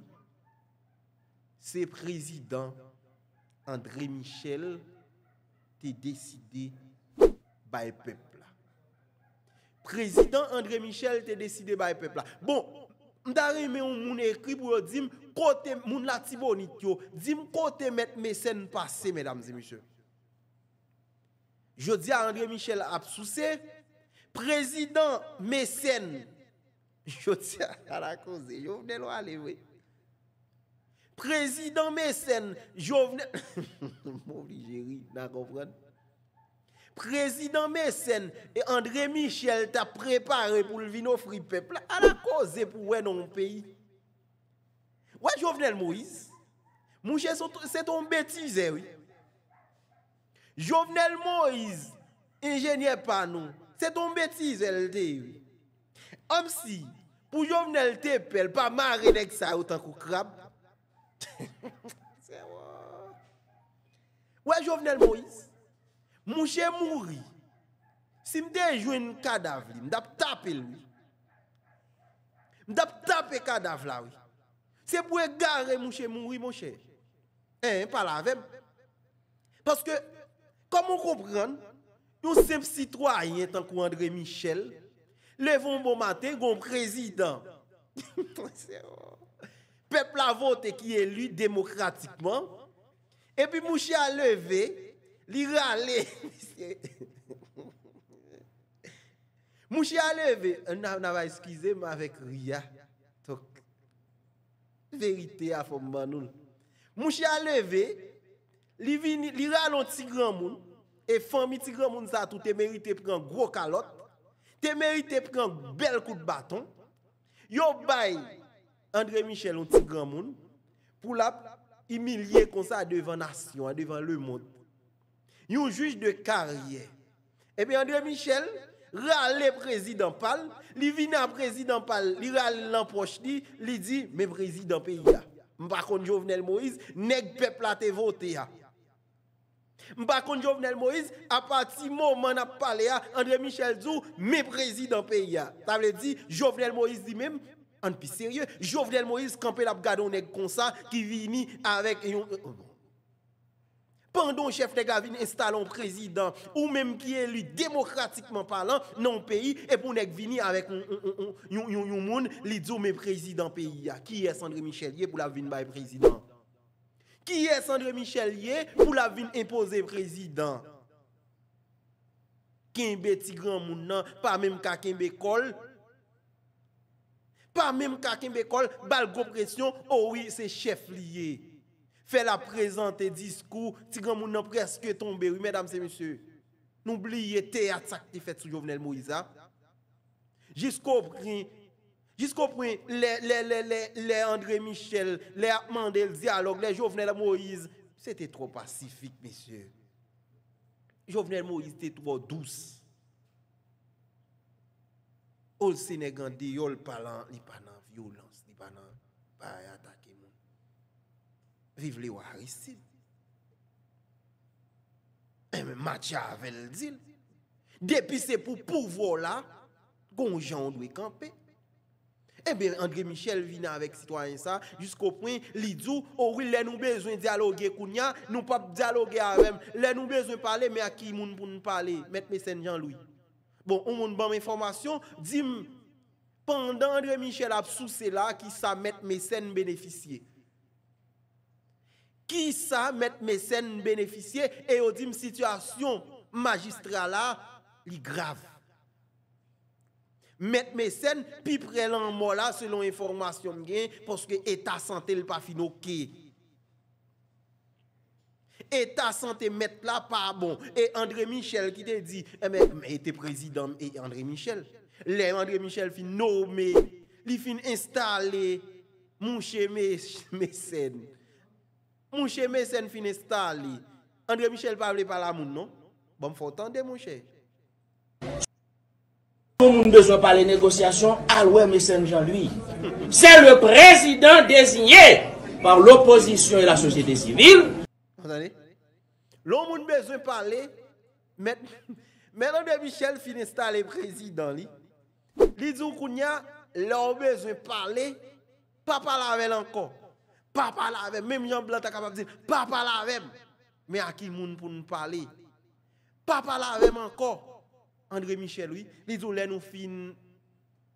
c'est président André Michel qui décidé le peuple. Président André Michel a décidé le peuple. Bon, m'dare mais on moun écrit pour dire côté moun la Tibonite yo, côté mettre mécène passé mesdames et messieurs. Je dis à André Michel a président mécène. Je tiens à la cause, je venais là oui. Président mécène, Jovenel. obligé, vous comprendre. Président mécène et André Michel t'a préparé pour le vin free peuple à la cause pour un non pays. Ouais, Jovenel Moïse. Mon c'est ton bêtise, eh oui. Jovenel Moïse, ingénieur pas nous c'est ton bêtise, elle dit. Homme si, pour Jovenel Tepel, pas marre avec ça autant que crabe. C'est moi. Ouais, Jovenel Moïse, mouche mouri. Si m'de joue un cadavre, m'dap tape lui. M'dap tape cadavre là, oui. C'est pour égarer mouche mouri, mon cher. Hein, pas la Parce que, comme on comprend, nou semp sitwoyen tan kou Andre Michel, levon bon maten goun prezidant. Pepl avote ki elu demokratikman, epi mouche a leve, li rale, mouche a leve, nan ava eskize, mouche a leve, li rale an ti gran moun, Et famille ti grand moun sa tout te mérité prend gros calotte, te mérité prend bel coup de bâton. Yo bay André Michel un petit grand moun pour la humilier comme ça devant nation, devant le monde. Yon juge de carrière. Et eh bien André Michel râle président pal, li vina président pal, li râle l'empoche li, li dit mais président pays là. M'pa Jovenel Moïse, nèg peuple a te voté Mba Jovenel Moïse, à partir moment où a André Michel Zou, mes président pays. Ça veut dire, Jovenel Moïse dit même, en plus sérieux, Jovenel Moïse kampe la gardon, comme ça, qui vini avec. Pendant chef de gavine installe un président, ou même qui est élu démocratiquement parlant, non pays, et pour nous venir avec un monde, il dit, mais président pays, qui est André Michel pour la le président? Kiye Sandre Michel yè pou la vin impose prezident? Kinbe Tigran moun nan, pa mèm ka kinbe kol? Pa mèm ka kinbe kol, bal go presyon, ou oh yè se chef li yè. Fè la prezante diskou, Tigran moun nan preske tombe wè, mèdam se misè. Noubli yè te atak te fet sou Jovenel Moïsa. Jiskop rin... Jusqu'au point, les, les, les, les, André Michel, les Mandel, le dialogue, les Jovenel Moïse, c'était trop pacifique, messieurs. Jovenel Moïse était trop douce. Au Sénégal, il n'y pas de violence, il n'y a pas d'attaque. Vive les Aristide. Et eh, Machiavel dit, depuis c'est pour pouvoir là, gonjan doit camper. Eh bien, André Michel vient avec citoyen ça, jusqu'au point, il dit, oh oui, les nous besoin dialoguer, Kounia, nous pas dialoguer avec, les nous besoin de parler, mais à qui moun pour nous parler, mettre mes Jean-Louis. Bon, on moun bon information, dit, pendant André Michel a sous là, qui ça mettre mes scènes bénéficier. Qui ça mettre mes scènes bénéficier, et on dit, situation magistrale là, grave. Met mesen, pi prelan mo la selon informasyon gen, poske eta sante l pa fin oke. Eta sante met la pa bon. E André Michel ki te di, e me, me ete prezidam e André Michel. Le André Michel fin nome, li fin installe mouche mesen. Mouche mesen fin installe. André Michel pa ble pala moun, non? Bon, fote ande mouche. Mouche. Loun moun bezwen pale negosyasyon alwe mesen jan lui. Se le prezident dezinyen par l'oposisyon e la sosyete sivil. Pazane, loun moun bezwen pale, menon be Michel finesta le prezident li. Li dzou kounya, loun bezwen pale, pa pale avèl anko. Pa pale avèl, menm jan blant akabab zi, pa pale avèl. Me akil moun pou nou pale, pa pale avèl anko. André Michel, oui, les ont nous fin,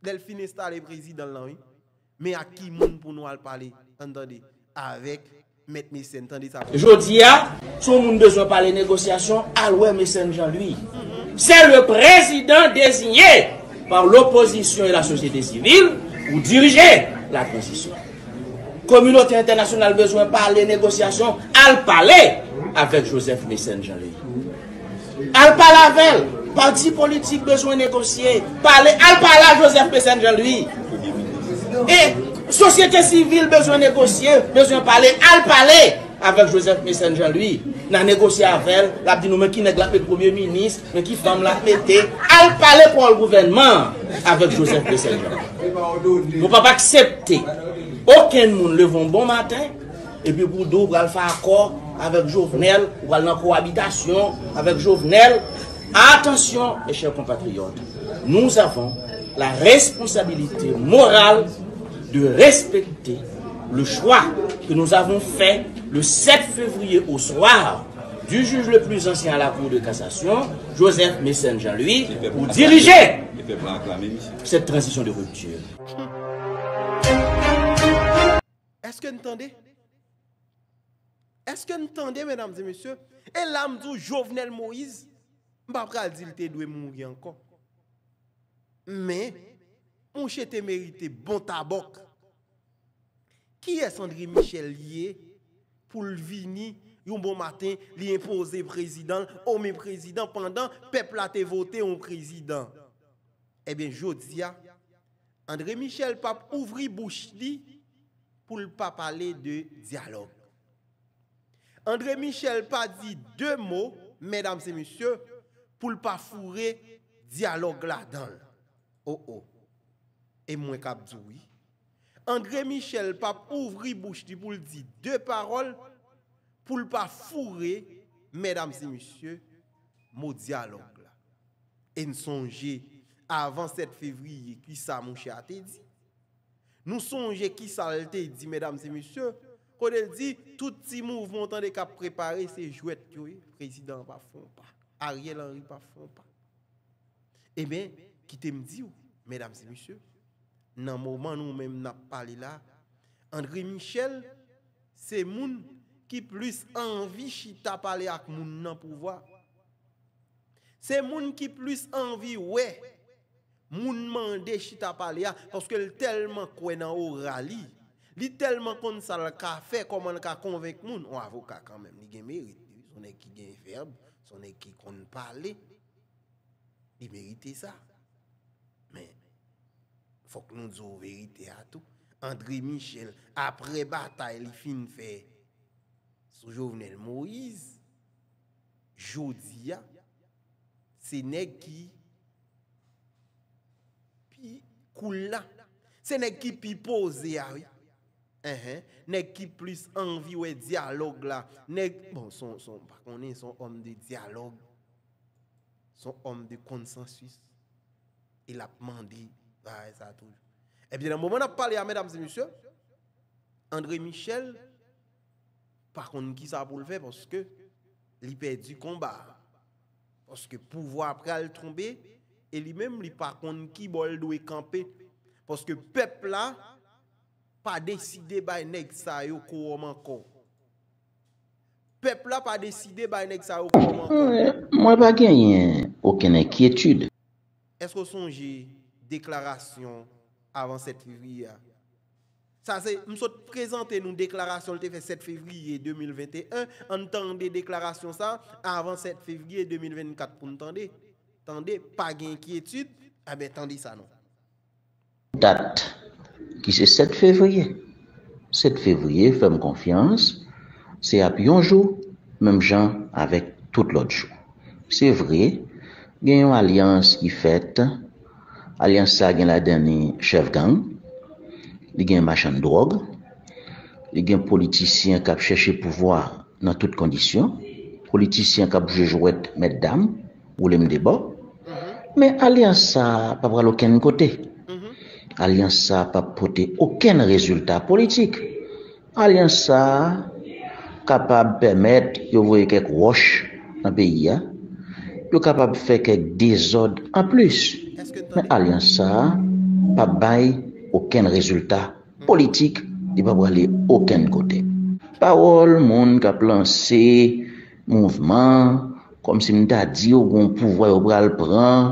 Delphine installé président là, Mais à qui monde pour nous parler, entendez, avec Maître Messen, entendez ça. Je son monde besoin parler négociation, négociations, Messen Jean-Louis. C'est le président désigné par l'opposition et la société civile pour diriger la transition. Communauté internationale besoin parler négociations. à parler avec Joseph Messen Jean-Louis. À parler avec Parti politik bezwen negosye, pale, al pale al Joseph P. Saint-Jean lui. E, sosyete sivil bezwen negosye, bezwen pale, al pale, avek Joseph P. Saint-Jean lui, nan negosye avel, labdi nou men ki negla pe premier-ministre, men ki fam la fete, al pale pou al gouvenman, avek Joseph P. Saint-Jean. Mwen pa pa aksepte, oken moun levon bon maten, e pi boudou wale fa akor, avek jovenel, wale nan kou habitation, avek jovenel. Attention, mes chers compatriotes, nous avons la responsabilité morale de respecter le choix que nous avons fait le 7 février au soir du juge le plus ancien à la Cour de cassation, Joseph Messen Jean-Louis, pour diriger cette transition de rupture. Est-ce que vous entendez Est-ce que vous entendez, mesdames et messieurs Et l'âme du Jovenel Moïse Mbapre al zilte dwe moun gyan kon. Men, moun chete merite bon tabok. Ki es André Michel liye pou l'vini yon bon maten li impose prezident, ome prezident, pandan pep late vote yon prezident? E eh ben, jodi ya, André Michel pap ouvri bouch li pou l'pap ale de diyalog. André Michel pa di de mou, medam se misyo, pou l pa foure diyalog la dan. Oh oh, e mwen kap zoui. André Michel pa pouvri bouche ti pou l di de parol, pou l pa foure, mèdam se mysye, mou diyalog la. E n sonje avan 7 fevri, ki sa mwen chate di. Nou sonje ki salte di, mèdam se mysye, kon el di, touti mou vwontande kap prepare se jwet kyo e, prezidant pa fon pa. Ariel Henry pas font pas. Eh bien, qui te me dit, mesdames et messieurs, dans le moment où nous-mêmes n'a parlé là, André Michel, c'est moun qui plus envie chita parler avec moun nan pouvoir. C'est moun qui plus envie ouais moun mande chita parler parce que tellement croit dans rallye, li tellement qu'on ça le café comment le convaincre moun, un avocat quand même, il gagne mérite, on est qui gagne verbe son équipe qu'on parlait, il méritait ça. Mais il faut que nous disions la vérité à tout. André Michel, après bataille, il fin fait sous Jovenel Moïse. Jodia, c'est nèg qui puis coula. C'est nèg qui pose. posé ah nest Nèg qui plus envie ou dialogue là. Nèg bon son homme de dialogue. Son homme de consensus. Il a demandé ah, ça ça toujours. Eh bien, dans moment on a parlé à mesdames et messieurs, André Michel, par contre, qui ça pour le parce que il perd du combat. Parce que pouvoir après le tomber, et lui-même, lui par contre, qui bol doit camper. Parce que peuple là, Pa deside bay nek sa yo kou waman kon. Pep la pa deside bay nek sa yo kou waman kon. Mwen ba gen yon, okene kietude. Esko sonje, deklarasyon, avan 7 fevri ya. Sa se, msot prezante nou deklarasyon, te fe 7 fevri 2021, an tende deklarasyon sa, avan 7 fevri 2024 pou m tende. Tende, pa gen kietude, abe tendi sa nou. Dat. Ki se 7 fevriye. 7 fevriye, ferme konfians, se ap yon jou, menm jan avèk tout l'ot jou. Se vre, gen yon alians ki fèt, alians sa gen la deni chev gang, li gen machan drog, li gen politisyen kap chèche pouvoi nan tout kondisyon, politisyen kap jèjouèt mèd dam, ou lèm debò, mhm. men alians sa pa pral okèn kotey. Aliansa pa pote oken rezultat politik. Aliansa kapab bemet yo vwey kek wosh nan beyi ya. Yo kapab fey kek dezod an plus. Men aliansa pa bay oken rezultat politik di ba wale oken kote. Parol moun kap lanse mouvman kom si minda di yo goun pouvwa yo wale pran.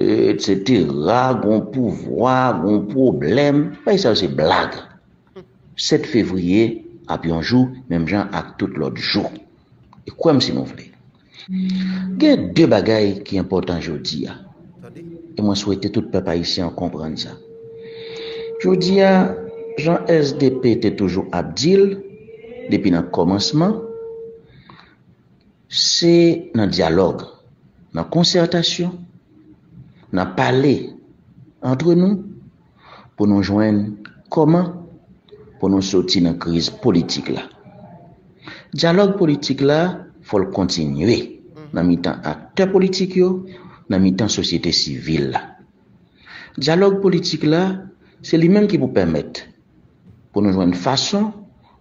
et setera, goun pouvoi, goun problem, faye sa se blag. 7 fevriye, api anjou, menm jan ak tout lot jou. E kwenm se moun vle. Gen de bagay ki important joudi ya. E mwen souwete tout pepa isi an komprenn sa. Joudi ya, jan SDP te toujou abdil, depi nan komanseman, se nan dialog, nan konsertasyon, n'a pale entre nous pour nous joindre comment pour nous sortir de kriz politik la. dialogue politique la fol continuer mm-hmm. dans le akte politik yo, nan mi tan sosyete sivil la. politique politik la, se li qui ki pou permette pou nou façon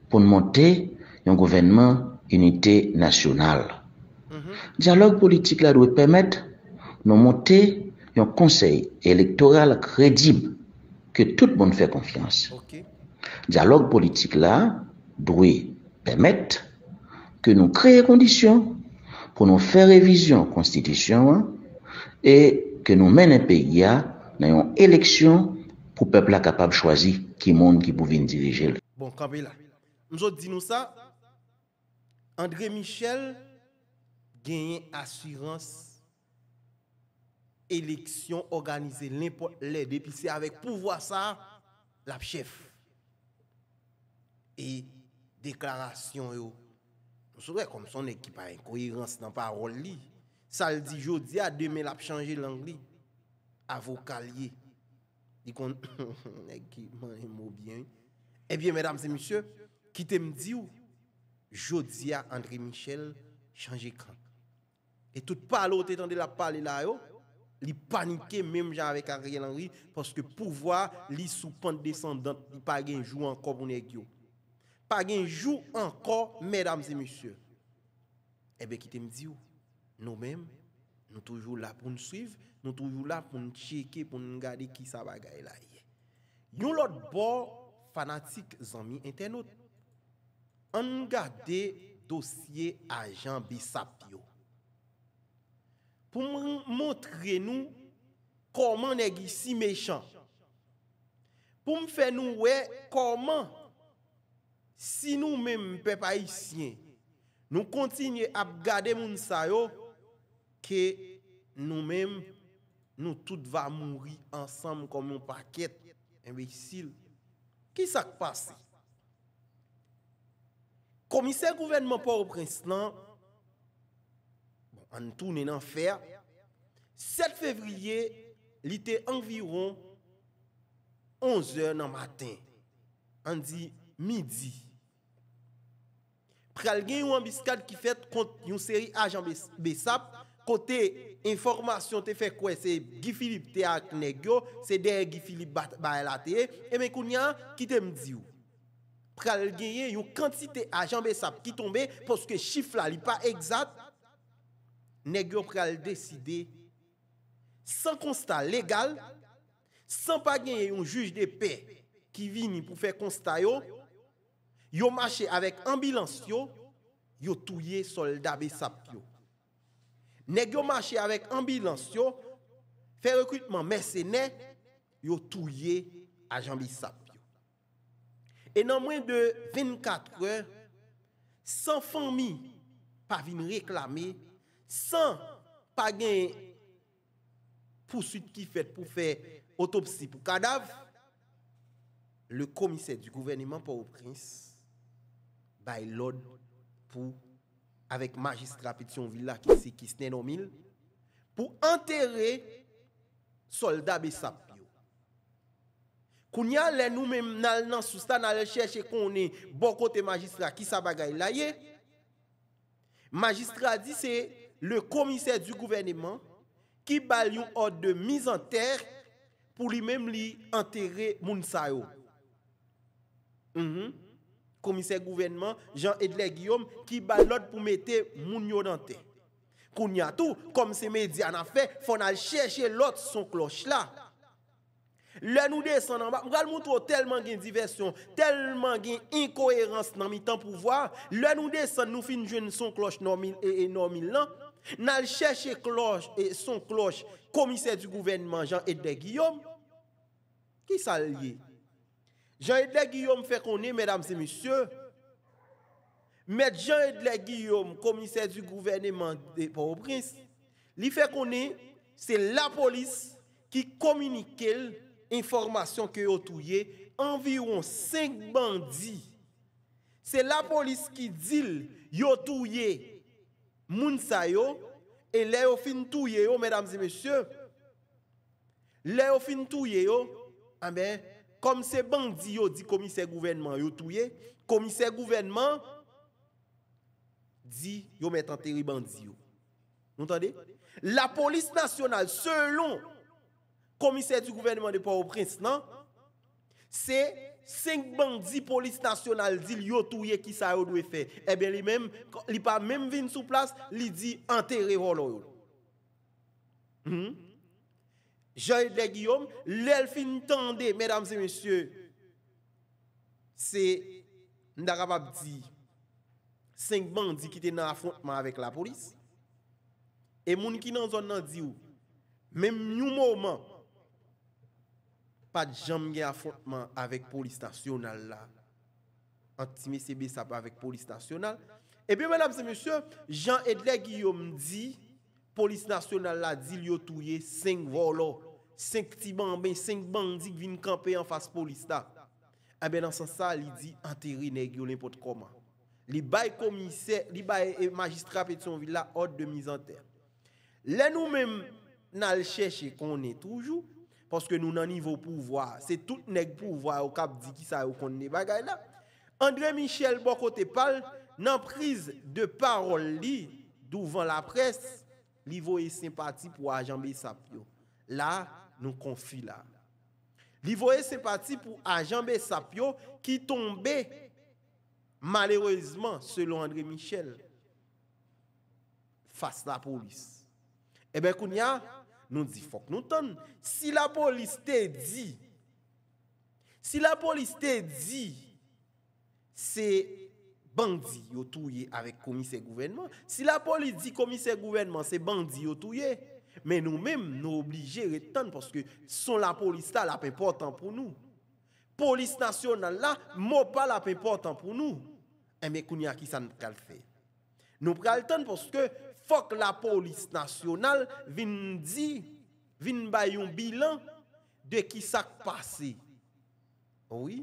pour pou monter monte yon gouvernement unité nationale mm-hmm. Dialogue politique là doit permettre nous monter yon konsey elektoral kredib ke tout bon fè konfianse. Dialogue politik la, droui pèmèt ke nou kreye kondisyon pou nou fè revizyon konstitisyon e ke nou menen peyi ya nan yon eleksyon pou pepla kapab chwazi ki moun ki bouvin dirije. Bon, kabe la. Mzot di nou sa, André Michel genyen asyranse élection organisée n'importe l'aide et c'est avec pouvoir ça la chef et déclaration yo nous comme son équipe a incohérence dans parole li ça le dit jodi à demain l'a changer l'anglais avocalier dit qu'on bien eh bien mesdames et messieurs qui te me dit jodi André Michel changer camp et toute parole de la parler là yo Li panike mèm jan avèk a rè lanri poske pou vwa li sou pante descendant li pa genjou anko bonèk yo. Pa genjou anko, mèdames et monsieurs. Ebe eh ki te mdi yo, nou mèm, nou toujou la pou nou suiv, nou toujou la pou nou cheke, pou nou nga de ki sa bagay la ye. Yon lot bo fanatik zanmi entenot. An nou nga de dosye a jan bisap yo. pour montrer nous comment nous sommes si méchants. Pour me faire nous voir comment, si nous-mêmes, peuple haïtien, nous continuons à garder mon que nous-mêmes, nous tous va mourir ensemble comme un paquet imbécile. Qui ça passe? Commissaire gouvernement pour au prince en tourne en enfer. 7 février, il était environ 11 h dans le matin. On dit midi. Pral ou une embuscade qui fait contre une série agent Bessap côté information te fait quoi c'est Guy Philippe te c'est derrière Guy Philippe ba la et mais eh ben, kounya qui te me dit y a une quantité agent Bessap qui tombait parce que chiffre là n'est pas exact nèg pral décider sans constat légal, sans pas gagner un juge de paix qui vient pour faire constat yo, yo marché avec ambulance yo, yo touye soldat et Nèg avec ambulance yo, fait recrutement mercenaire, yo touye agent sapio. Et dans moins de 24 heures, sans famille pas venir réclamer san pa gen poussut ki fet pou fe otopsi pou kadaf, le komise du gouvernement pou ou prins bay lode pou avek magistra Petion Villa ki se kisnen o mil pou enterre solda be sap yo. Koun ya len nou men nan sousta nan le chèche konen bo kote magistra ki sa bagay la ye, magistra di se Le komise du gouvennman ki bal yon od de miz an ter pou li mem li anterre moun sa yo. Komise mhm. gouvennman, Jean-Edley Guillaume, ki bal lot pou mette moun yon anter. Kou nyatou, kom se me di an a fe, fon al chèche lot son kloch la. Le nou de san an bak, mgal moutou telman gen diversyon, telman gen inkoherans nan mi tan pou vwa, le nou de san nou fin jen son kloch nan mi lan, nal chercher cloche et son cloche, commissaire du gouvernement Jean-Edouard Guillaume. Qui ça Jean-Edouard Guillaume fait qu'on mesdames et messieurs. Mais Jean-Edouard Guillaume, commissaire du gouvernement de Port-au-Prince, il fait qu'on c'est la police qui communique l'information que vous avez environ 5 bandits. C'est la police qui dit, vous tué moun yo, et les yo fin touye yo, mesdames et messieurs, les yo fin touye yo, amen, comme c'est bandit yo dit commissaire gouvernement yo touye, commissaire gouvernement dit yo met en terre bandit yo. Vous entendez? La police nationale, selon commissaire du gouvernement de Port-au-Prince, non? C'est Cinq bandits, police nationale, dit, yo touye qui ça doit faire. Eh bien, lui-même, il pas même venu sur place, il dit, enterré rolo. Hmm? Jean-Edle Guillaume, l'elfin tendait, mesdames et messieurs, c'est, nous capable dit, cinq bandits qui étaient en affrontement avec la police. Et gens qui dans zone nan dit, même un moment, Pat janm gen afotman avek polis nasyonal la. An ti me sebe sape avek polis nasyonal. Ebe eh menam se monsyon, jan edle giyom di, polis nasyonal la di li yo touye, senk volo, senk ti ban ben, senk ban di kvin kampe an fas polis la. Ebe nan san sa li di, anteri negyo len pot koman. Li bay komise, li bay eh, magistrape et son villa, od de mizan ter. Len ou men nan l chèche konen toujou, Parce que nous n'en niveau pouvoir. C'est tout le pouvoir au cap dit qui ça au connaît André Michel dans parle prise de parole devant la presse, li voye sympathie pour agent Sapio. Là, nous confie là. Li sympathie pour agent Sapio. qui tombait malheureusement selon André Michel face à la police. Eh bien, Nou di fok nou ton. Si la polis te di, si la polis te di, se bandi yo touye avèk komise gouvernement. Si la polis di komise gouvernement, se bandi yo touye, men nou mem nou oblige ret ton poske son la polis ta la pe portan pou nou. Polis nasyonal la, mò pa la pe portan pou nou. E eh, me kouni aki san kal fe. Nou pral ton poske Fok la polis nasyonal vin di, vin bay yon bilan de ki sak pase. Oui,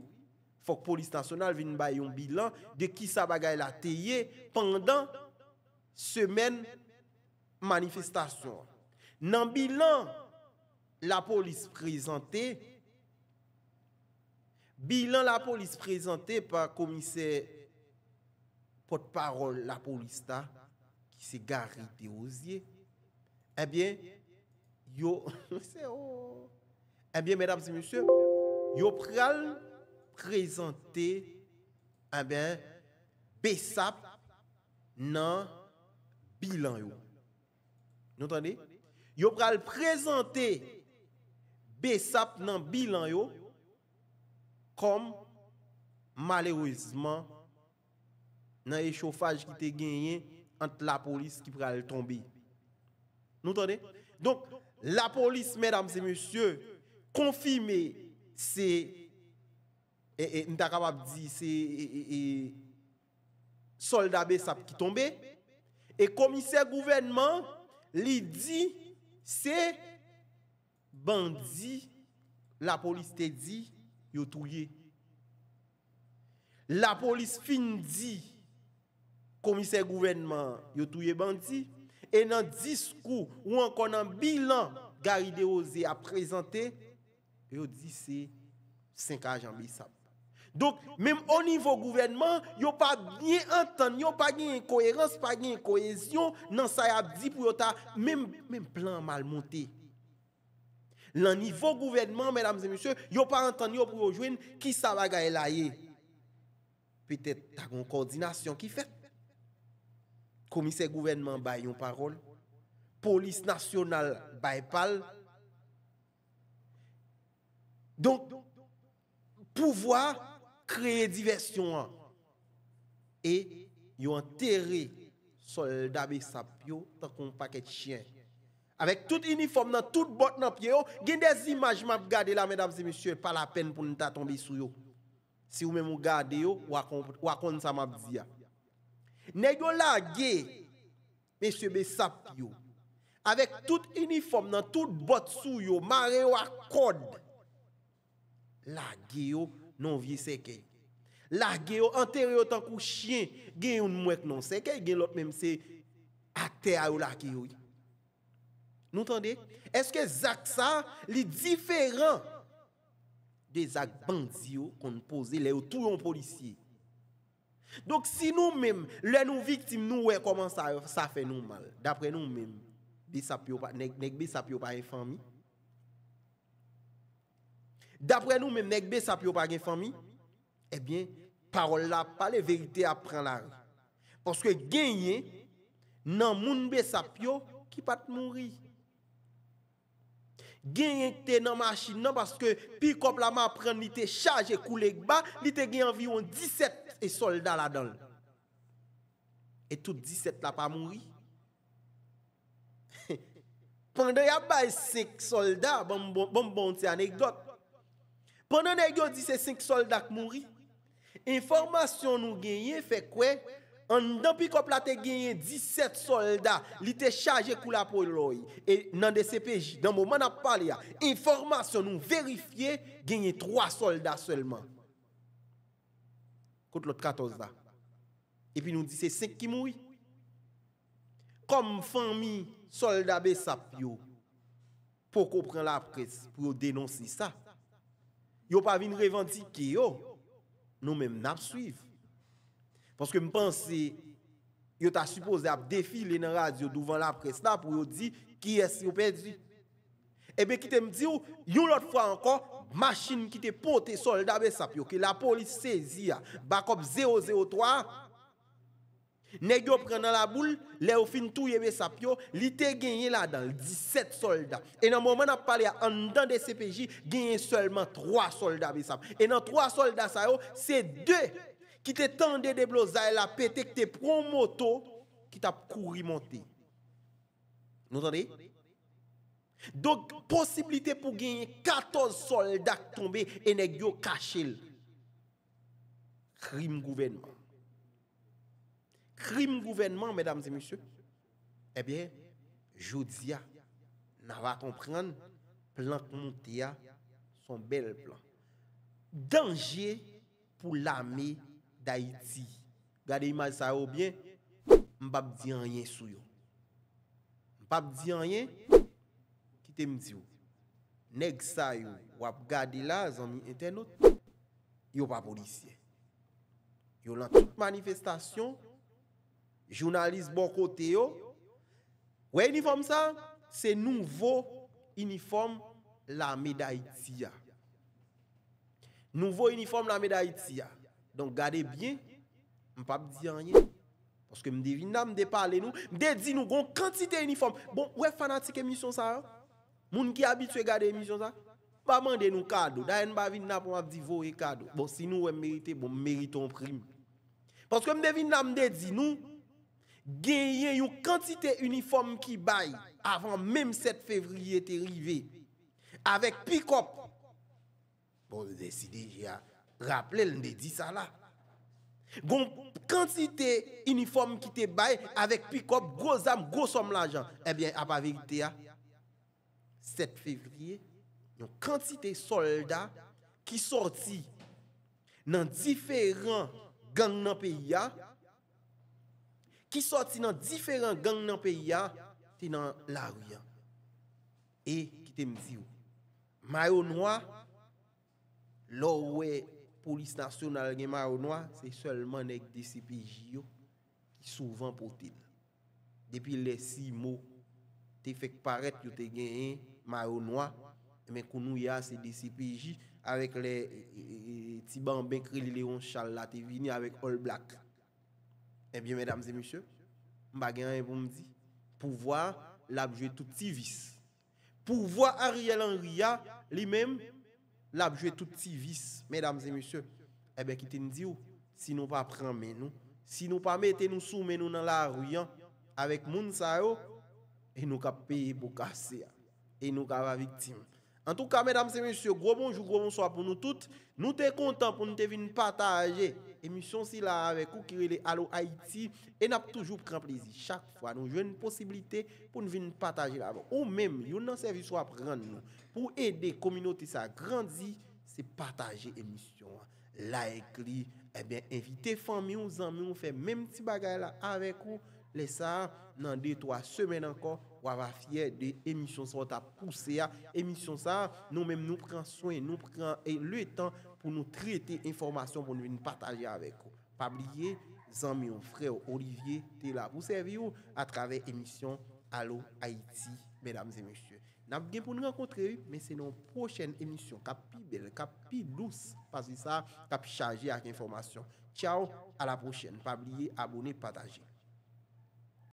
fok polis nasyonal vin bay yon bilan de ki sa bagay la teye pandan semen manifestasyon. Nan bilan la polis prezante, bilan la polis prezante pa komise pot parol la polis ta, c'est Gary osier eh bien, yo, eh bien, mesdames et messieurs, yo pral présenter, eh bien, BESAP dans bilan yo. Vous entendez? Yo pral présenter BESAP dans bilan yo comme malheureusement dans échauffage qui te gagné entre la police qui pourra tomber. Nous entendez Donc, la police, mesdames et messieurs, confirme c'est et, capable de dire c'est soldat Bessap qui tombé et commissaire gouvernement lui dit c'est bandit la police te dit la police fin dit commissaire gouvernement, yo touye bandi. Et dans le discours ou encore dans bilan, Gary Deose a présenté, yo dit c'est 5 agents bissap. Donc, même au niveau gouvernement, yo pas bien entendu, yo pas bien cohérence, pas bien cohésion, non ça a dit pour ta même même plan mal monté. Le niveau gouvernement, mesdames et messieurs, yo pas entendu pour jouer qui ça va gagner là Peut-être ta une coordination qui fait commissaire gouvernement bail parole, police nationale bail parole. Donc, pouvoir créer diversion et y ont enterré soldats Sapio tant un paquet de chien. Avec tout uniforme, dans toute bottes dans pied, il y a des images m'a regardé là mesdames et messieurs, pas la peine pour nous tomber sur yo. Si vous même vous yo, ou ça m'a Nèg yo monsieur Bessap yo avec toute uniforme dans toute bot sous yo maré yo à code La yo non vieux la La yo enterré tant que chien gen un non séqué gen l'autre même c'est à terre yo ki yo nous entendez est-ce que Zach ça li différent des Zach kon qu'on posé les tout un policier donc si nous-mêmes, les nous victimes, nous voyons comment ça, ça fait nous mal. D'après nous-mêmes, bisapio pas nèg pas une famille. D'après nous-mêmes, nèg bisapio pas une famille. Eh bien, parole là, pas les vérité à prendre là. Parce que gagner dans ça bisapio qui pas mourir. Genyen kte nan ma chi nan, baske pi kop la ma pren li te chaje koulek ba, li te genyen environ 17 e soldat la don. E tout 17 la pa mouri. Pande ya bay 5 soldat, bom bon ti anekdot. Pande ne genyen 17 soldat mouri, informasyon nou genyen fe kwe? En depuis qu'on a gagné 17 soldats, il était chargé pour la poloy Et dans le CPJ, dans le moment où nous parlé, information nous vérifiée, gagné 3 soldats seulement. Contre l'autre 14 là. Et puis nous que c'est 5 qui mouri Comme famille, soldats Bessap, pour comprendre la presse, pour dénoncer ça. Ils ne pas venir revendiquer. nous même nous suivons. Parce que je pense que tu as supposé défiler dans la radio devant la presse là pour dire qui est-ce perdu. Et eh bien, qui te dit, une autre fois encore, machine qui te porté soldat Sapio, ben, que la police saisit, ah, backup 003, Nèg yo la boule, les ou fin touye Sapio, ben, li te gagné là dans 17 soldats. Et dans le moment où parlé en dedans de CPJ, gagné seulement 3 soldats Sapio. Ben, Et dans 3 soldats ça c'est 2 qui te tendait des elle la pété que te prend moto qui t'a couru monter. Vous entendez? Donc, possibilité pour gagner 14 soldats tombés et nèg yo Crime gouvernement. Crime gouvernement, mesdames et messieurs. Eh bien, je dis, n'a va comprendre, plan monté son bel plan. Danger pour l'armée d'Haïti. Regardez l'image ça ou bien, je ne dis rien sur yo. Je ne dis rien, qui te me dit Nèg ça yo, ou ap gade là, zami internet, yo pas policier. Yo lan toute manifestation, journaliste bon côté yo. Ouais, uniforme ça, c'est nouveau uniforme la d'Haïti. Nouveau uniforme la d'Haïti. Donk gade byen, mpap di anye. Poske mde vin nam de pale nou, mde di nou gon kantite uniforme. Bon, wè fanatik emisyon sa yo? Moun ki abitwe gade emisyon sa? Mpaman de nou kado. Dayen ba vin nam wap di vou e kado. Bon, si nou wè merite, bon meriton prim. Poske mde vin nam de di nou, genye yon kantite uniforme ki baye avan mèm 7 fevri ete rive. Avèk pikop. Bon, de sidi jya... Rappelez, le dit ça là. Gon quantité uniforme qui te baille avec pick-up, gros âme, gros somme l'argent. Eh bien, à la vérité, 7 hein, février, une quantité de soldats qui sortis dans différents gangs dans le pays, hein, qui sortis dans différents gangs dans le pays, qui hein, dans la rue. Et qui te me dit, maillot noir, l'eau police nationale gen maro c'est seulement avec DCPJ yo qui souvent potil. Depuis les six mots, te fait paraître que te gagné un noir, mais qu'on nous y a c'est DCPJ avec les petits bambins Kril Léon Charles là, te avec All Black. Eh bien, mesdames et messieurs, m'a rien pour me dire. Pouvoir l'abjouer tout petit vice. Pouvoir Ariel Henry, lui-même, lap jwe tout ti vis, medamze misyo, ebe eh ki ten di ou, si nou pa pran menou, si nou pa mette nou sou menou nan la rouyan, avek moun sa yo, e nou ka peye bo kase, e nou ka va viktim. En tout cas, mesdames et messieurs, gros bonjour, gros bonsoir pour nous toutes. Nous sommes contents pour nous venir partager l'émission là avec vous qui est à Haïti. Et nous avons toujours grand plaisir. Chaque fois, nous avons une possibilité pour nous venir partager là Ou même, nous avons service à prendre pour aider la communauté à grandir, c'est partager l'émission. Like, eh bien, invitez famille, ou amis, on fait même petit bagage là avec vous. Laissez ça dans deux, trois semaines encore ou être fier de émission ça t'a poussé à émission ça nous même nous prenons soin nous prenons le temps pour nous traiter information pour nous partager avec vous pas oublier mon frère Olivier t'es là pour servir à travers émission Allô Haïti mesdames et messieurs n'a bien pour nous rencontrer mais c'est nos prochaine émission plus belle plus douce parce que ça cap chargé avec information ciao à la prochaine pas oublier abonner partager